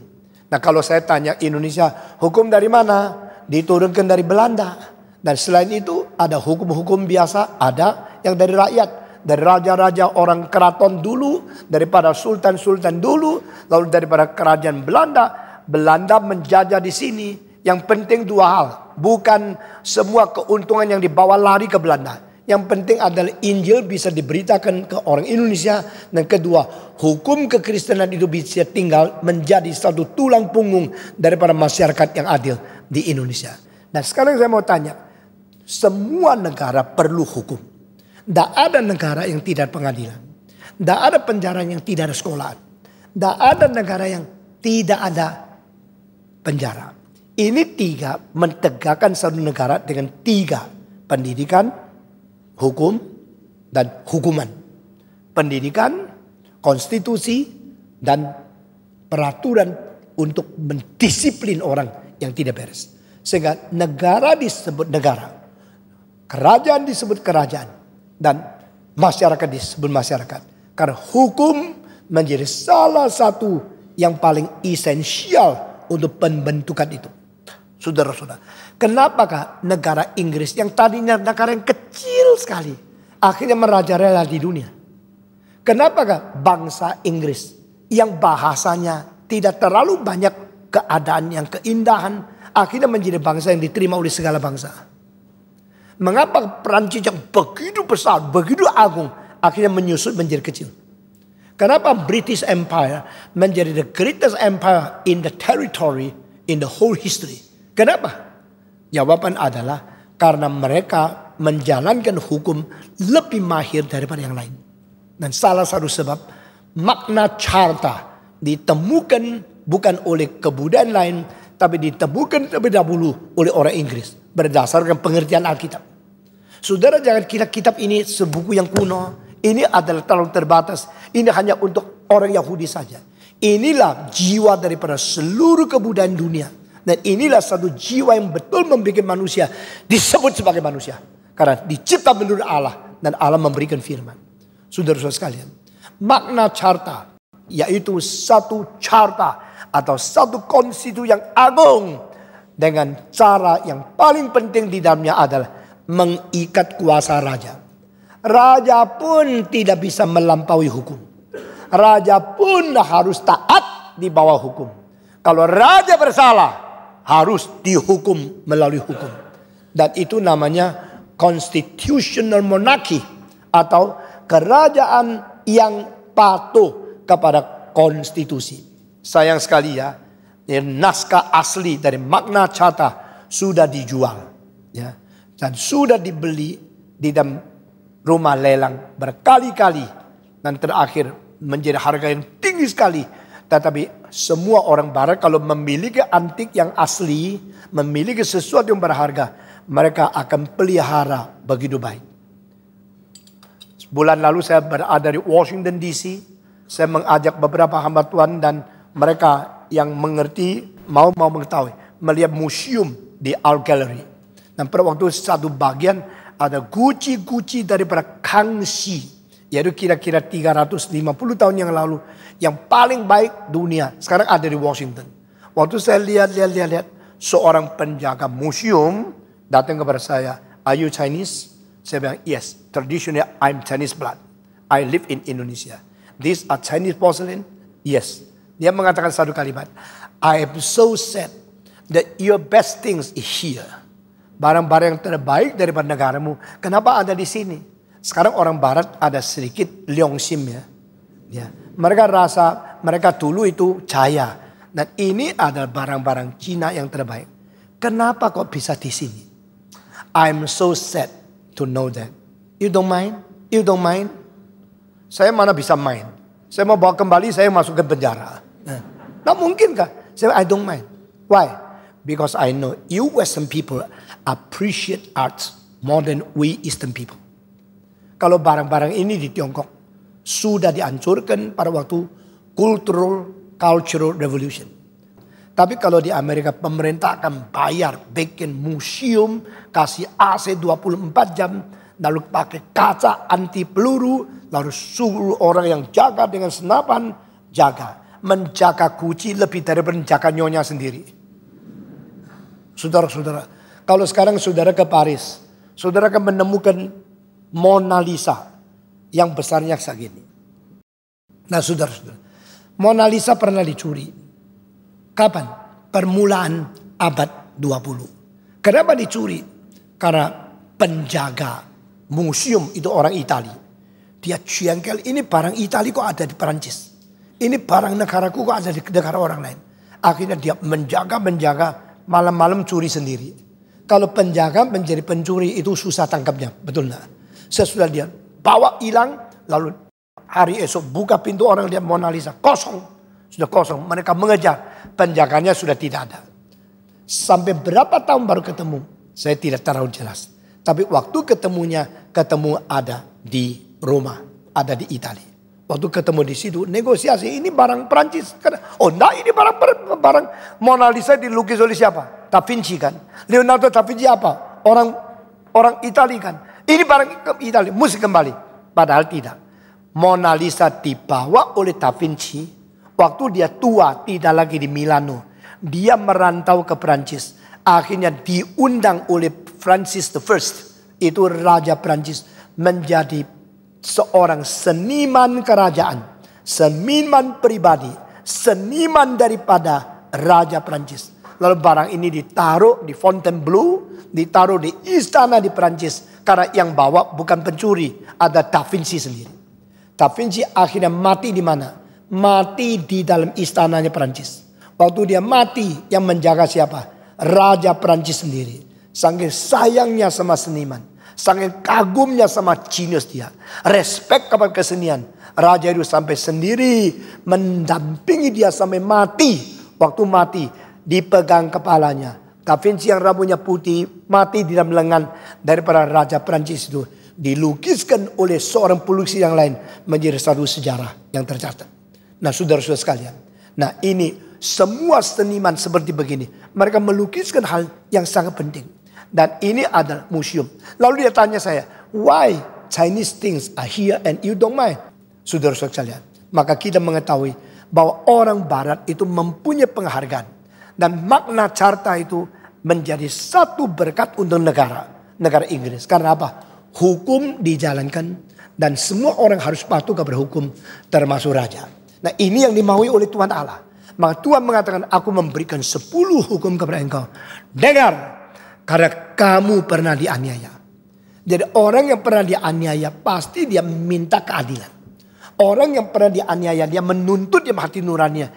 Nah kalau saya tanya Indonesia, hukum dari mana? Diturunkan dari Belanda. Dan selain itu ada hukum-hukum biasa, ada yang dari rakyat dari raja-raja orang keraton dulu, daripada sultan-sultan dulu, lalu daripada kerajaan Belanda. Belanda menjajah di sini. Yang penting dua hal, bukan semua keuntungan yang dibawa lari ke Belanda. Yang penting adalah Injil bisa diberitakan ke orang Indonesia. Dan kedua, hukum kekristenan itu bisa tinggal menjadi satu tulang punggung daripada masyarakat yang adil di Indonesia. Nah sekarang saya mau tanya, semua negara perlu hukum. Tidak ada negara yang tidak pengadilan. Tidak ada penjara yang tidak ada sekolah. Tidak ada negara yang tidak ada penjara. Ini tiga mentegakkan satu negara dengan tiga. Pendidikan, hukum, dan hukuman. Pendidikan, konstitusi, dan peraturan untuk mendisiplin orang yang tidak beres. Sehingga negara disebut negara. Kerajaan disebut kerajaan dan masyarakat di sebelum masyarakat. Karena hukum menjadi salah satu yang paling esensial untuk pembentukan itu. Saudara-saudara, kenapakah negara Inggris yang tadinya negara yang kecil sekali akhirnya merajalela di dunia? Kenapakah bangsa Inggris yang bahasanya tidak terlalu banyak keadaan yang keindahan akhirnya menjadi bangsa yang diterima oleh segala bangsa? Mengapa peran cicak begitu besar, begitu agung, akhirnya menyusut menjadi kecil? Kenapa British Empire menjadi the greatest empire in the territory in the whole history? Kenapa? Jawaban adalah karena mereka menjalankan hukum lebih mahir daripada yang lain. Dan salah satu sebab makna carta ditemukan bukan oleh kebudayaan lain tapi ditemukan terlebih dahulu oleh orang Inggris berdasarkan pengertian Alkitab. Saudara jangan kira kitab ini sebuku yang kuno. Ini adalah terlalu terbatas. Ini hanya untuk orang Yahudi saja. Inilah jiwa daripada seluruh kebudayaan dunia. Dan inilah satu jiwa yang betul membuat manusia disebut sebagai manusia. Karena dicipta menurut Allah. Dan Allah memberikan firman. Saudara-saudara sekalian. Makna carta. Yaitu satu carta. Atau satu konstitu yang agung. Dengan cara yang paling penting di dalamnya adalah mengikat kuasa raja. Raja pun tidak bisa melampaui hukum. Raja pun harus taat di bawah hukum. Kalau raja bersalah harus dihukum melalui hukum. Dan itu namanya constitutional monarchy atau kerajaan yang patuh kepada konstitusi. Sayang sekali ya, naskah asli dari makna Carta sudah dijual. Ya dan sudah dibeli di dalam rumah lelang berkali-kali dan terakhir menjadi harga yang tinggi sekali. Tetapi semua orang barat kalau memiliki antik yang asli, memiliki sesuatu yang berharga, mereka akan pelihara begitu baik. Bulan lalu saya berada di Washington DC, saya mengajak beberapa hamba Tuhan dan mereka yang mengerti mau mau mengetahui melihat museum di Art Gallery. Dan pada waktu satu bagian ada guci-guci daripada Kangxi. Yaitu kira-kira 350 tahun yang lalu. Yang paling baik dunia. Sekarang ada di Washington. Waktu saya lihat, lihat, lihat, lihat. Seorang penjaga museum datang kepada saya. Are you Chinese? Saya bilang, yes. Traditionally, I'm Chinese blood. I live in Indonesia. These are Chinese porcelain? Yes. Dia mengatakan satu kalimat. I am so sad that your best things is here barang-barang yang terbaik daripada negaramu. Kenapa ada di sini? Sekarang orang barat ada sedikit liongsim ya. ya. Mereka rasa mereka dulu itu jaya. Dan ini adalah barang-barang Cina yang terbaik. Kenapa kok bisa di sini? I'm so sad to know that. You don't mind? You don't mind? Saya mana bisa main? Saya mau bawa kembali, saya masuk ke penjara. Nah, nah mungkin kah? Saya I don't mind. Why? Because I know you Western people appreciate art more than we Eastern people. Kalau barang-barang ini di Tiongkok sudah dihancurkan pada waktu cultural cultural revolution. Tapi kalau di Amerika pemerintah akan bayar bikin museum kasih AC 24 jam lalu pakai kaca anti peluru lalu suruh orang yang jaga dengan senapan jaga menjaga kucing lebih dari menjaga nyonya sendiri. Saudara-saudara, kalau sekarang saudara ke Paris, saudara akan menemukan Mona Lisa yang besarnya segini. Nah saudara-saudara, Mona Lisa pernah dicuri. Kapan? Permulaan abad 20. Kenapa dicuri? Karena penjaga museum itu orang Italia. Dia jengkel, ini barang Italia kok ada di Perancis. Ini barang negaraku kok ada di negara orang lain. Akhirnya dia menjaga-menjaga, malam-malam curi sendiri. Kalau penjaga menjadi pencuri itu susah tangkapnya, betul nggak? Sesudah dia bawa hilang, lalu hari esok buka pintu orang dia Mona Lisa kosong, sudah kosong. Mereka mengejar, penjaganya sudah tidak ada. Sampai berapa tahun baru ketemu? Saya tidak terlalu jelas. Tapi waktu ketemunya, ketemu ada di Roma, ada di Italia. Waktu ketemu di situ, negosiasi ini barang Perancis. Oh, nah ini barang barang Mona Lisa dilukis oleh siapa? Da Vinci kan. Leonardo da Vinci apa? Orang orang Itali kan. Ini barang Itali, musik kembali. Padahal tidak. Mona Lisa dibawa oleh da Vinci waktu dia tua tidak lagi di Milano. Dia merantau ke Prancis. Akhirnya diundang oleh Francis the First. Itu Raja Prancis menjadi seorang seniman kerajaan. Seniman pribadi. Seniman daripada Raja Prancis Lalu barang ini ditaruh di Fontainebleau, ditaruh di istana di Perancis. Karena yang bawa bukan pencuri, ada Da Vinci sendiri. Da Vinci akhirnya mati di mana? Mati di dalam istananya Perancis. Waktu dia mati, yang menjaga siapa? Raja Perancis sendiri. Sangat sayangnya sama seniman. Sangat kagumnya sama genius dia. Respek kepada kesenian. Raja itu sampai sendiri mendampingi dia sampai mati. Waktu mati, dipegang kepalanya. Vinci yang rambutnya putih mati di dalam lengan daripada Raja Perancis itu. Dilukiskan oleh seorang pelukis yang lain menjadi satu sejarah yang tercatat. Nah saudara-saudara sekalian. Nah ini semua seniman seperti begini. Mereka melukiskan hal yang sangat penting. Dan ini adalah museum. Lalu dia tanya saya, why Chinese things are here and you don't mind? Saudara-saudara sekalian. Maka kita mengetahui bahwa orang barat itu mempunyai penghargaan dan makna carta itu menjadi satu berkat untuk negara. Negara Inggris. Karena apa? Hukum dijalankan. Dan semua orang harus patuh kepada hukum. Termasuk raja. Nah ini yang dimaui oleh Tuhan Allah. Maka Tuhan mengatakan aku memberikan sepuluh hukum kepada engkau. Dengar. Karena kamu pernah dianiaya. Jadi orang yang pernah dianiaya pasti dia minta keadilan. Orang yang pernah dianiaya dia menuntut dia hati nurannya.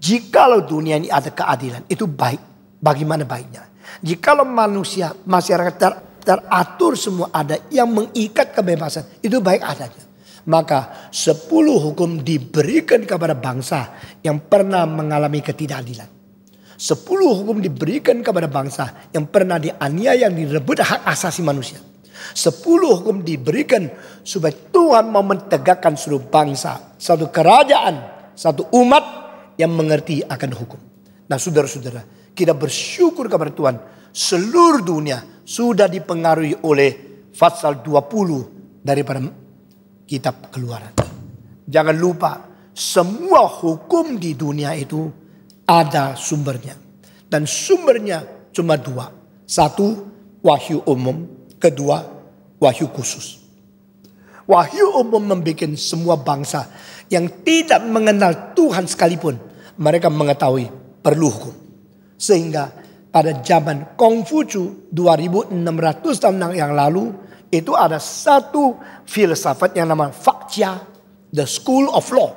Jikalau dunia ini ada keadilan, itu baik. Bagaimana baiknya? Jikalau manusia, masyarakat ter, teratur semua ada yang mengikat kebebasan, itu baik adanya. Maka sepuluh hukum diberikan kepada bangsa yang pernah mengalami ketidakadilan. Sepuluh hukum diberikan kepada bangsa yang pernah dianiaya yang direbut hak asasi manusia. Sepuluh hukum diberikan supaya Tuhan mau mentegakkan seluruh bangsa, satu kerajaan, satu umat yang mengerti akan hukum. Nah saudara-saudara, kita bersyukur kepada Tuhan. Seluruh dunia sudah dipengaruhi oleh pasal 20 daripada kitab keluaran. Jangan lupa, semua hukum di dunia itu ada sumbernya. Dan sumbernya cuma dua. Satu, wahyu umum. Kedua, wahyu khusus. Wahyu umum membuat semua bangsa yang tidak mengenal Tuhan sekalipun mereka mengetahui perlu hukum. Sehingga pada zaman Kongfucu 2600 tahun yang lalu itu ada satu filsafat yang namanya Fakcia, the school of law.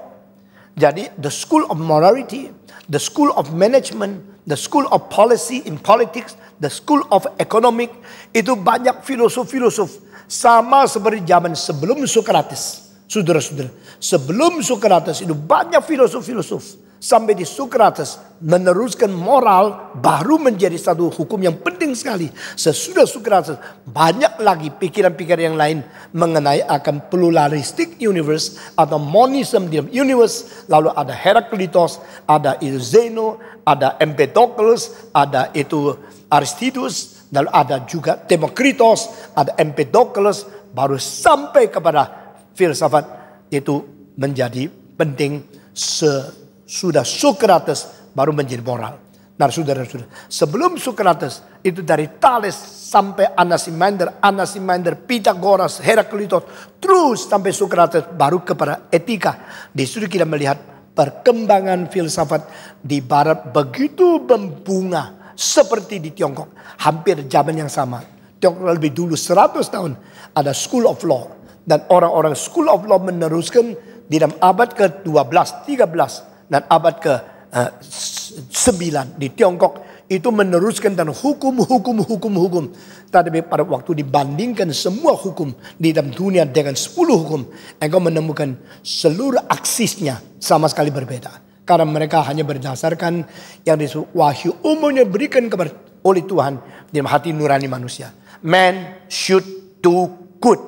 Jadi the school of morality, the school of management, the school of policy in politics, the school of economic itu banyak filosof-filosof sama seperti zaman sebelum Socrates, Saudara-saudara, sebelum Socrates itu banyak filosof-filosof sampai di Sokrates meneruskan moral baru menjadi satu hukum yang penting sekali. Sesudah Sokrates banyak lagi pikiran-pikiran yang lain mengenai akan pluralistic universe atau monism di universe. Lalu ada Heraclitus, ada Zeno, ada Empedocles, ada itu Aristides, lalu ada juga Demokritos, ada Empedocles, baru sampai kepada filsafat itu menjadi penting se sudah Sokrates baru menjadi moral. Nah saudara-saudara, sebelum Sokrates itu dari Thales sampai Anasimander, Anasimander, Pythagoras, Heraklitus, terus sampai Sokrates baru kepada etika. Di situ kita melihat perkembangan filsafat di barat begitu membunga seperti di Tiongkok. Hampir zaman yang sama. Tiongkok lebih dulu 100 tahun ada School of Law. Dan orang-orang School of Law meneruskan di dalam abad ke-12, 13 dan abad ke-9 eh, di Tiongkok itu meneruskan dan hukum-hukum hukum-hukum. Tetapi pada waktu dibandingkan semua hukum di dalam dunia dengan 10 hukum, engkau menemukan seluruh aksisnya sama sekali berbeda. Karena mereka hanya berdasarkan yang disebut wahyu umumnya berikan kepada oleh Tuhan di hati nurani manusia. Man should do good.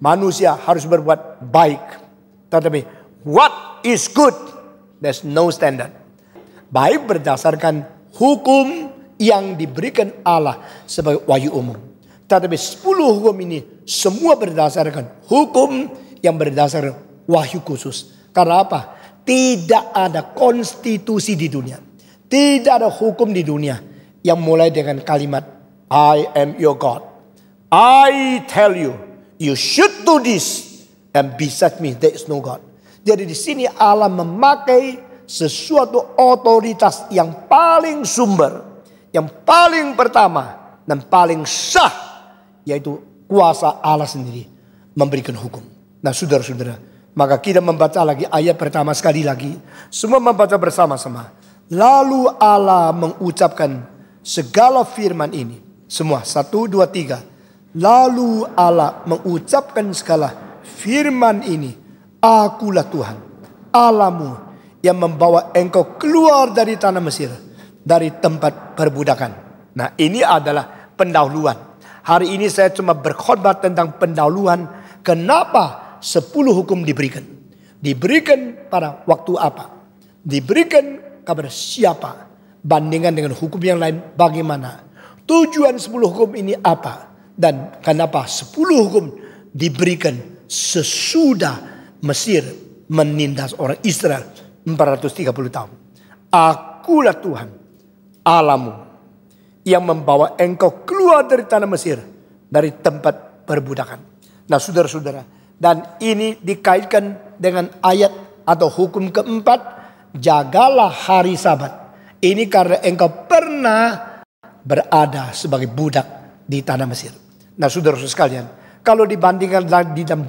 Manusia harus berbuat baik. Tetapi what is good? There's no standard. Baik berdasarkan hukum yang diberikan Allah sebagai wahyu umum. Tetapi 10 hukum ini semua berdasarkan hukum yang berdasarkan wahyu khusus. Karena apa? Tidak ada konstitusi di dunia. Tidak ada hukum di dunia yang mulai dengan kalimat I am your God. I tell you, you should do this. And besides me, there is no God. Jadi di sini Allah memakai sesuatu otoritas yang paling sumber, yang paling pertama dan paling sah yaitu kuasa Allah sendiri memberikan hukum. Nah, saudara-saudara, maka kita membaca lagi ayat pertama sekali lagi. Semua membaca bersama-sama. Lalu Allah mengucapkan segala firman ini. Semua, satu, dua, tiga. Lalu Allah mengucapkan segala firman ini Akulah Tuhan, Alamu yang membawa engkau keluar dari tanah Mesir, dari tempat perbudakan. Nah ini adalah pendahuluan. Hari ini saya cuma berkhotbah tentang pendahuluan. Kenapa sepuluh hukum diberikan? Diberikan pada waktu apa? Diberikan kepada siapa? Bandingan dengan hukum yang lain bagaimana? Tujuan sepuluh hukum ini apa? Dan kenapa sepuluh hukum diberikan sesudah Mesir menindas orang Israel 430 tahun. Akulah Tuhan alamu yang membawa engkau keluar dari tanah Mesir dari tempat perbudakan. Nah saudara-saudara dan ini dikaitkan dengan ayat atau hukum keempat jagalah hari sabat. Ini karena engkau pernah berada sebagai budak di tanah Mesir. Nah saudara-saudara sekalian kalau dibandingkan di dalam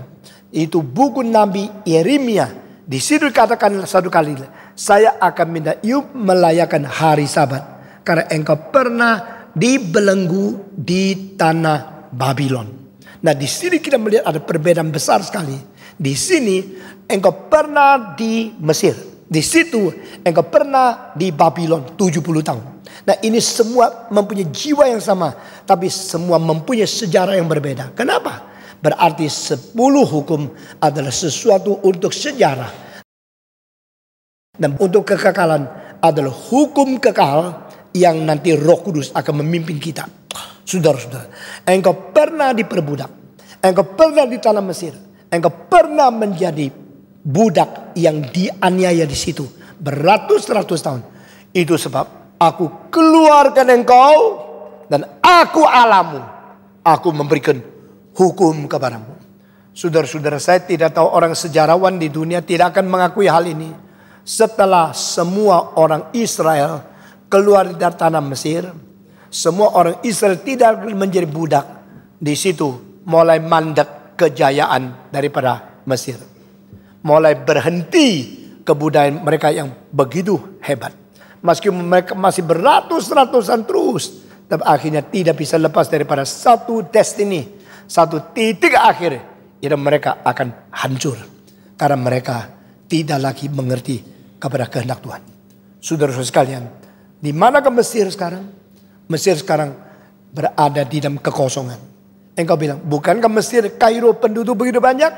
itu buku Nabi Yeremia. Di situ dikatakan satu kali, saya akan minta Yub melayakan hari sabat. Karena engkau pernah dibelenggu di tanah Babylon. Nah di sini kita melihat ada perbedaan besar sekali. Di sini engkau pernah di Mesir. Di situ engkau pernah di Babylon 70 tahun. Nah ini semua mempunyai jiwa yang sama. Tapi semua mempunyai sejarah yang berbeda. Kenapa? Berarti sepuluh hukum adalah sesuatu untuk sejarah. Dan untuk kekekalan adalah hukum kekal yang nanti roh kudus akan memimpin kita. Saudara-saudara, engkau pernah diperbudak. Engkau pernah di tanah Mesir. Engkau pernah menjadi budak yang dianiaya di situ. Beratus-ratus tahun. Itu sebab aku keluarkan engkau dan aku alamu. Aku memberikan hukum kepadamu. Saudara-saudara saya tidak tahu orang sejarawan di dunia tidak akan mengakui hal ini. Setelah semua orang Israel keluar dari tanah Mesir, semua orang Israel tidak menjadi budak. Di situ mulai mandek kejayaan daripada Mesir. Mulai berhenti kebudayaan mereka yang begitu hebat. Meskipun mereka masih beratus-ratusan terus, tapi akhirnya tidak bisa lepas daripada satu destiny satu titik akhir ya mereka akan hancur karena mereka tidak lagi mengerti kepada kehendak Tuhan. Saudara-saudara sekalian, di mana ke Mesir sekarang? Mesir sekarang berada di dalam kekosongan. Engkau bilang, bukan ke Mesir, Kairo penduduk begitu banyak.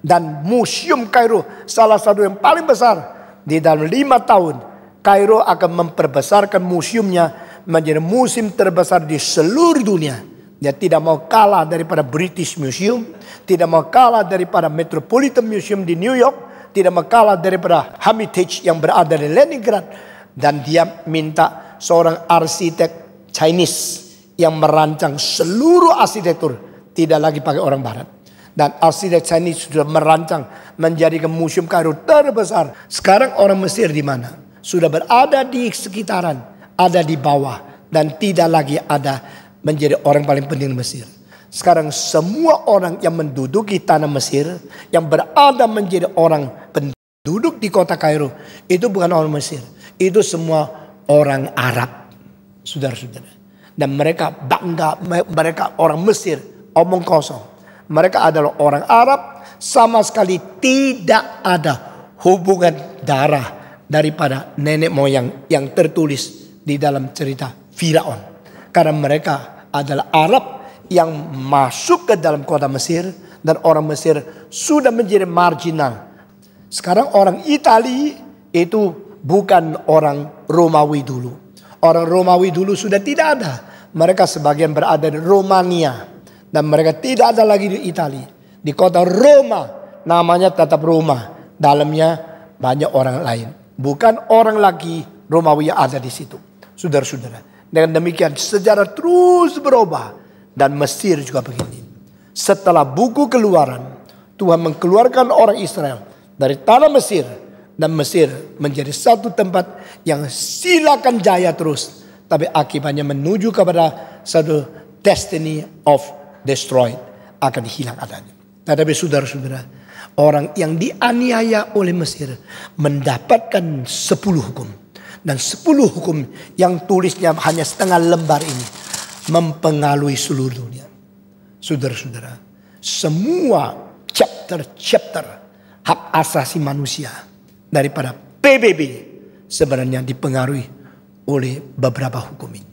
Dan museum Kairo salah satu yang paling besar. Di dalam lima tahun, Kairo akan memperbesarkan museumnya menjadi musim terbesar di seluruh dunia dia tidak mau kalah daripada British Museum, tidak mau kalah daripada Metropolitan Museum di New York, tidak mau kalah daripada Hermitage yang berada di Leningrad. Dan dia minta seorang arsitek Chinese yang merancang seluruh arsitektur tidak lagi pakai orang barat. Dan arsitek Chinese sudah merancang menjadikan museum Kairo terbesar. Sekarang orang Mesir di mana? Sudah berada di sekitaran, ada di bawah dan tidak lagi ada menjadi orang paling penting di Mesir. Sekarang semua orang yang menduduki tanah Mesir, yang berada menjadi orang penduduk di kota Kairo, itu bukan orang Mesir. Itu semua orang Arab, saudara-saudara. Dan mereka bangga, mereka orang Mesir, omong kosong. Mereka adalah orang Arab, sama sekali tidak ada hubungan darah daripada nenek moyang yang tertulis di dalam cerita Firaun. Karena mereka adalah Arab yang masuk ke dalam kota Mesir dan orang Mesir sudah menjadi marginal. Sekarang orang Itali itu bukan orang Romawi dulu. Orang Romawi dulu sudah tidak ada. Mereka sebagian berada di Romania dan mereka tidak ada lagi di Italia. Di kota Roma namanya tetap Roma, dalamnya banyak orang lain. Bukan orang lagi Romawi yang ada di situ. Saudara-saudara, dengan demikian sejarah terus berubah. Dan Mesir juga begini. Setelah buku keluaran. Tuhan mengeluarkan orang Israel dari tanah Mesir. Dan Mesir menjadi satu tempat yang silakan jaya terus. Tapi akibatnya menuju kepada satu destiny of destroyed. Akan hilang adanya. Tetapi saudara-saudara. Orang yang dianiaya oleh Mesir mendapatkan sepuluh hukum dan sepuluh hukum yang tulisnya hanya setengah lembar ini mempengaruhi seluruh dunia. Saudara-saudara, semua chapter-chapter hak asasi manusia daripada PBB sebenarnya dipengaruhi oleh beberapa hukum ini.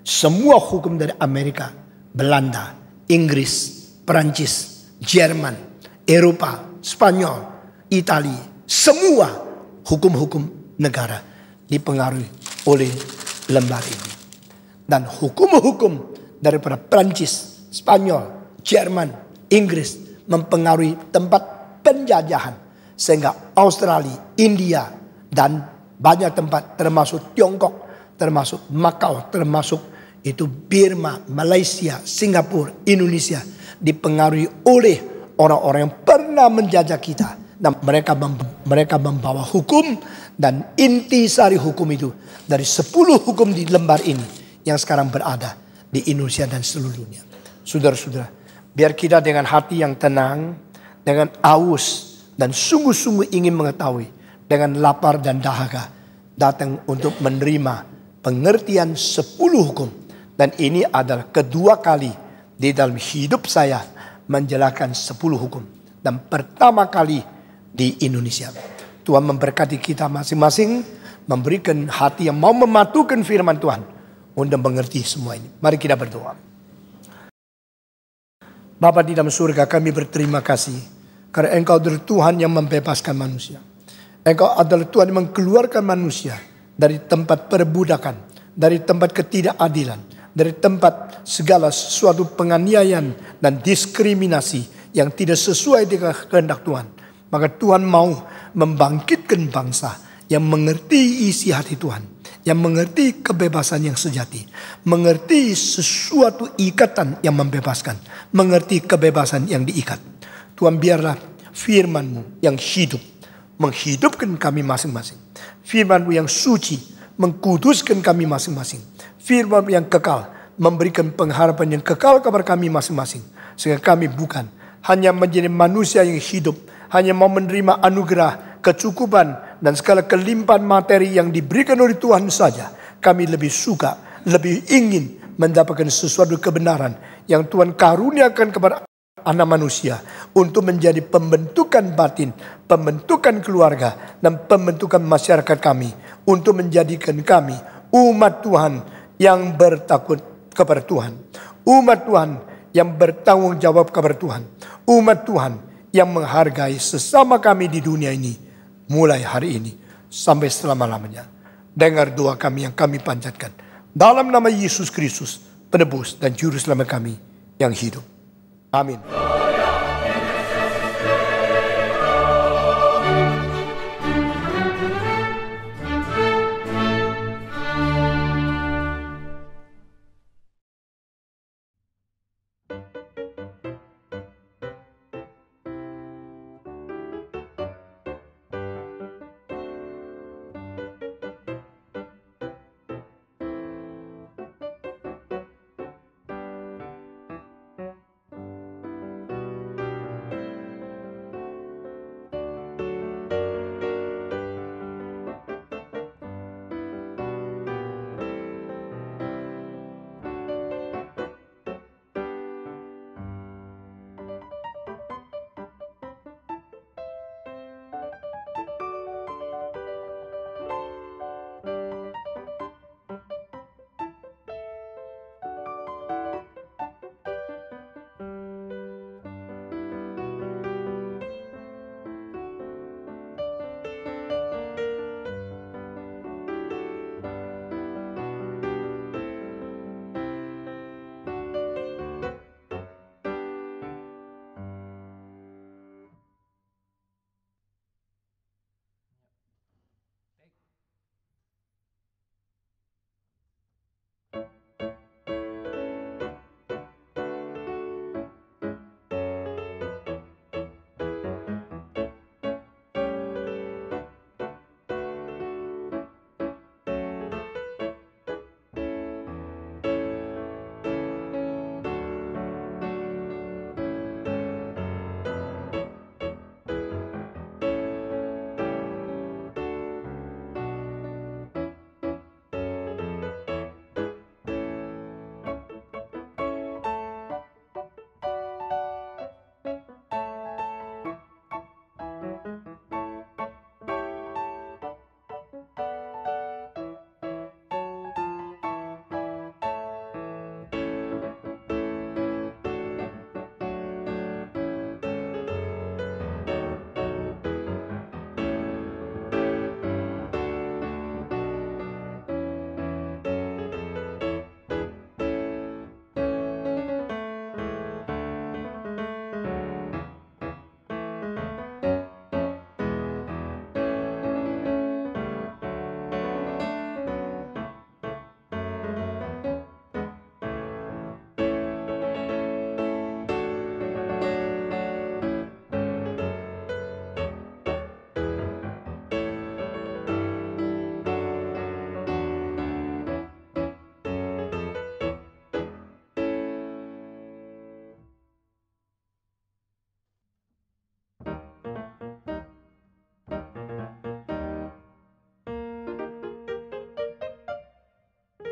Semua hukum dari Amerika, Belanda, Inggris, Perancis, Jerman, Eropa, Spanyol, Italia, semua hukum-hukum negara dipengaruhi oleh lembar ini. Dan hukum-hukum daripada Prancis, Spanyol, Jerman, Inggris mempengaruhi tempat penjajahan sehingga Australia, India dan banyak tempat termasuk Tiongkok, termasuk Makau, termasuk itu Birma, Malaysia, Singapura, Indonesia dipengaruhi oleh orang-orang yang pernah menjajah kita dan mereka mereka membawa hukum dan inti sari hukum itu dari sepuluh hukum di lembar ini yang sekarang berada di Indonesia dan seluruh dunia. Saudara-saudara, biar kita dengan hati yang tenang, dengan aus dan sungguh-sungguh ingin mengetahui dengan lapar dan dahaga datang untuk menerima pengertian sepuluh hukum dan ini adalah kedua kali di dalam hidup saya menjelaskan sepuluh hukum dan pertama kali di Indonesia. Tuhan memberkati kita masing-masing, memberikan hati yang mau mematuhkan firman Tuhan untuk mengerti semua ini. Mari kita berdoa. Bapak di dalam surga kami berterima kasih karena Engkau adalah Tuhan yang membebaskan manusia. Engkau adalah Tuhan yang mengeluarkan manusia dari tempat perbudakan, dari tempat ketidakadilan, dari tempat segala sesuatu penganiayaan dan diskriminasi yang tidak sesuai dengan kehendak Tuhan. Maka Tuhan mau membangkitkan bangsa yang mengerti isi hati Tuhan. Yang mengerti kebebasan yang sejati. Mengerti sesuatu ikatan yang membebaskan. Mengerti kebebasan yang diikat. Tuhan biarlah firmanmu yang hidup. Menghidupkan kami masing-masing. Firmanmu yang suci. Mengkuduskan kami masing-masing. FirmanMu yang kekal. Memberikan pengharapan yang kekal kepada kami masing-masing. Sehingga kami bukan hanya menjadi manusia yang hidup hanya mau menerima anugerah, kecukupan, dan segala kelimpahan materi yang diberikan oleh Tuhan saja. Kami lebih suka, lebih ingin mendapatkan sesuatu kebenaran yang Tuhan karuniakan kepada anak manusia untuk menjadi pembentukan batin, pembentukan keluarga, dan pembentukan masyarakat kami untuk menjadikan kami umat Tuhan yang bertakut kepada Tuhan, umat Tuhan yang bertanggung jawab kepada Tuhan, umat Tuhan yang menghargai sesama kami di dunia ini mulai hari ini sampai selama-lamanya. Dengar doa kami yang kami panjatkan dalam nama Yesus Kristus, penebus dan juru selamat kami yang hidup. Amin.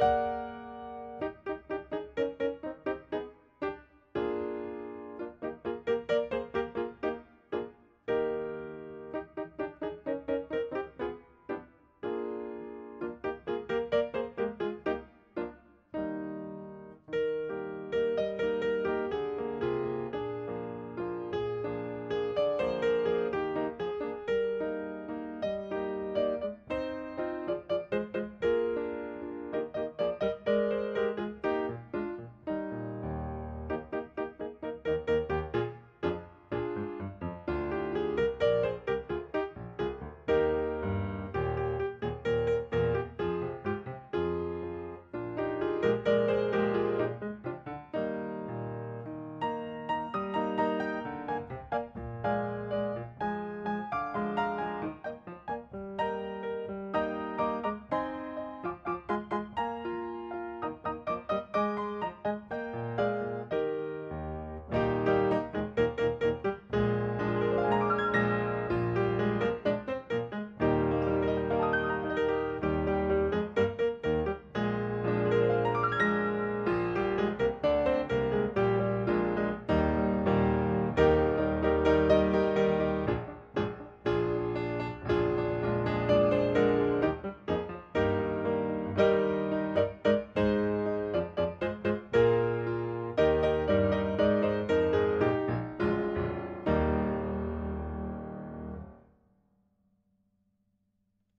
thank you.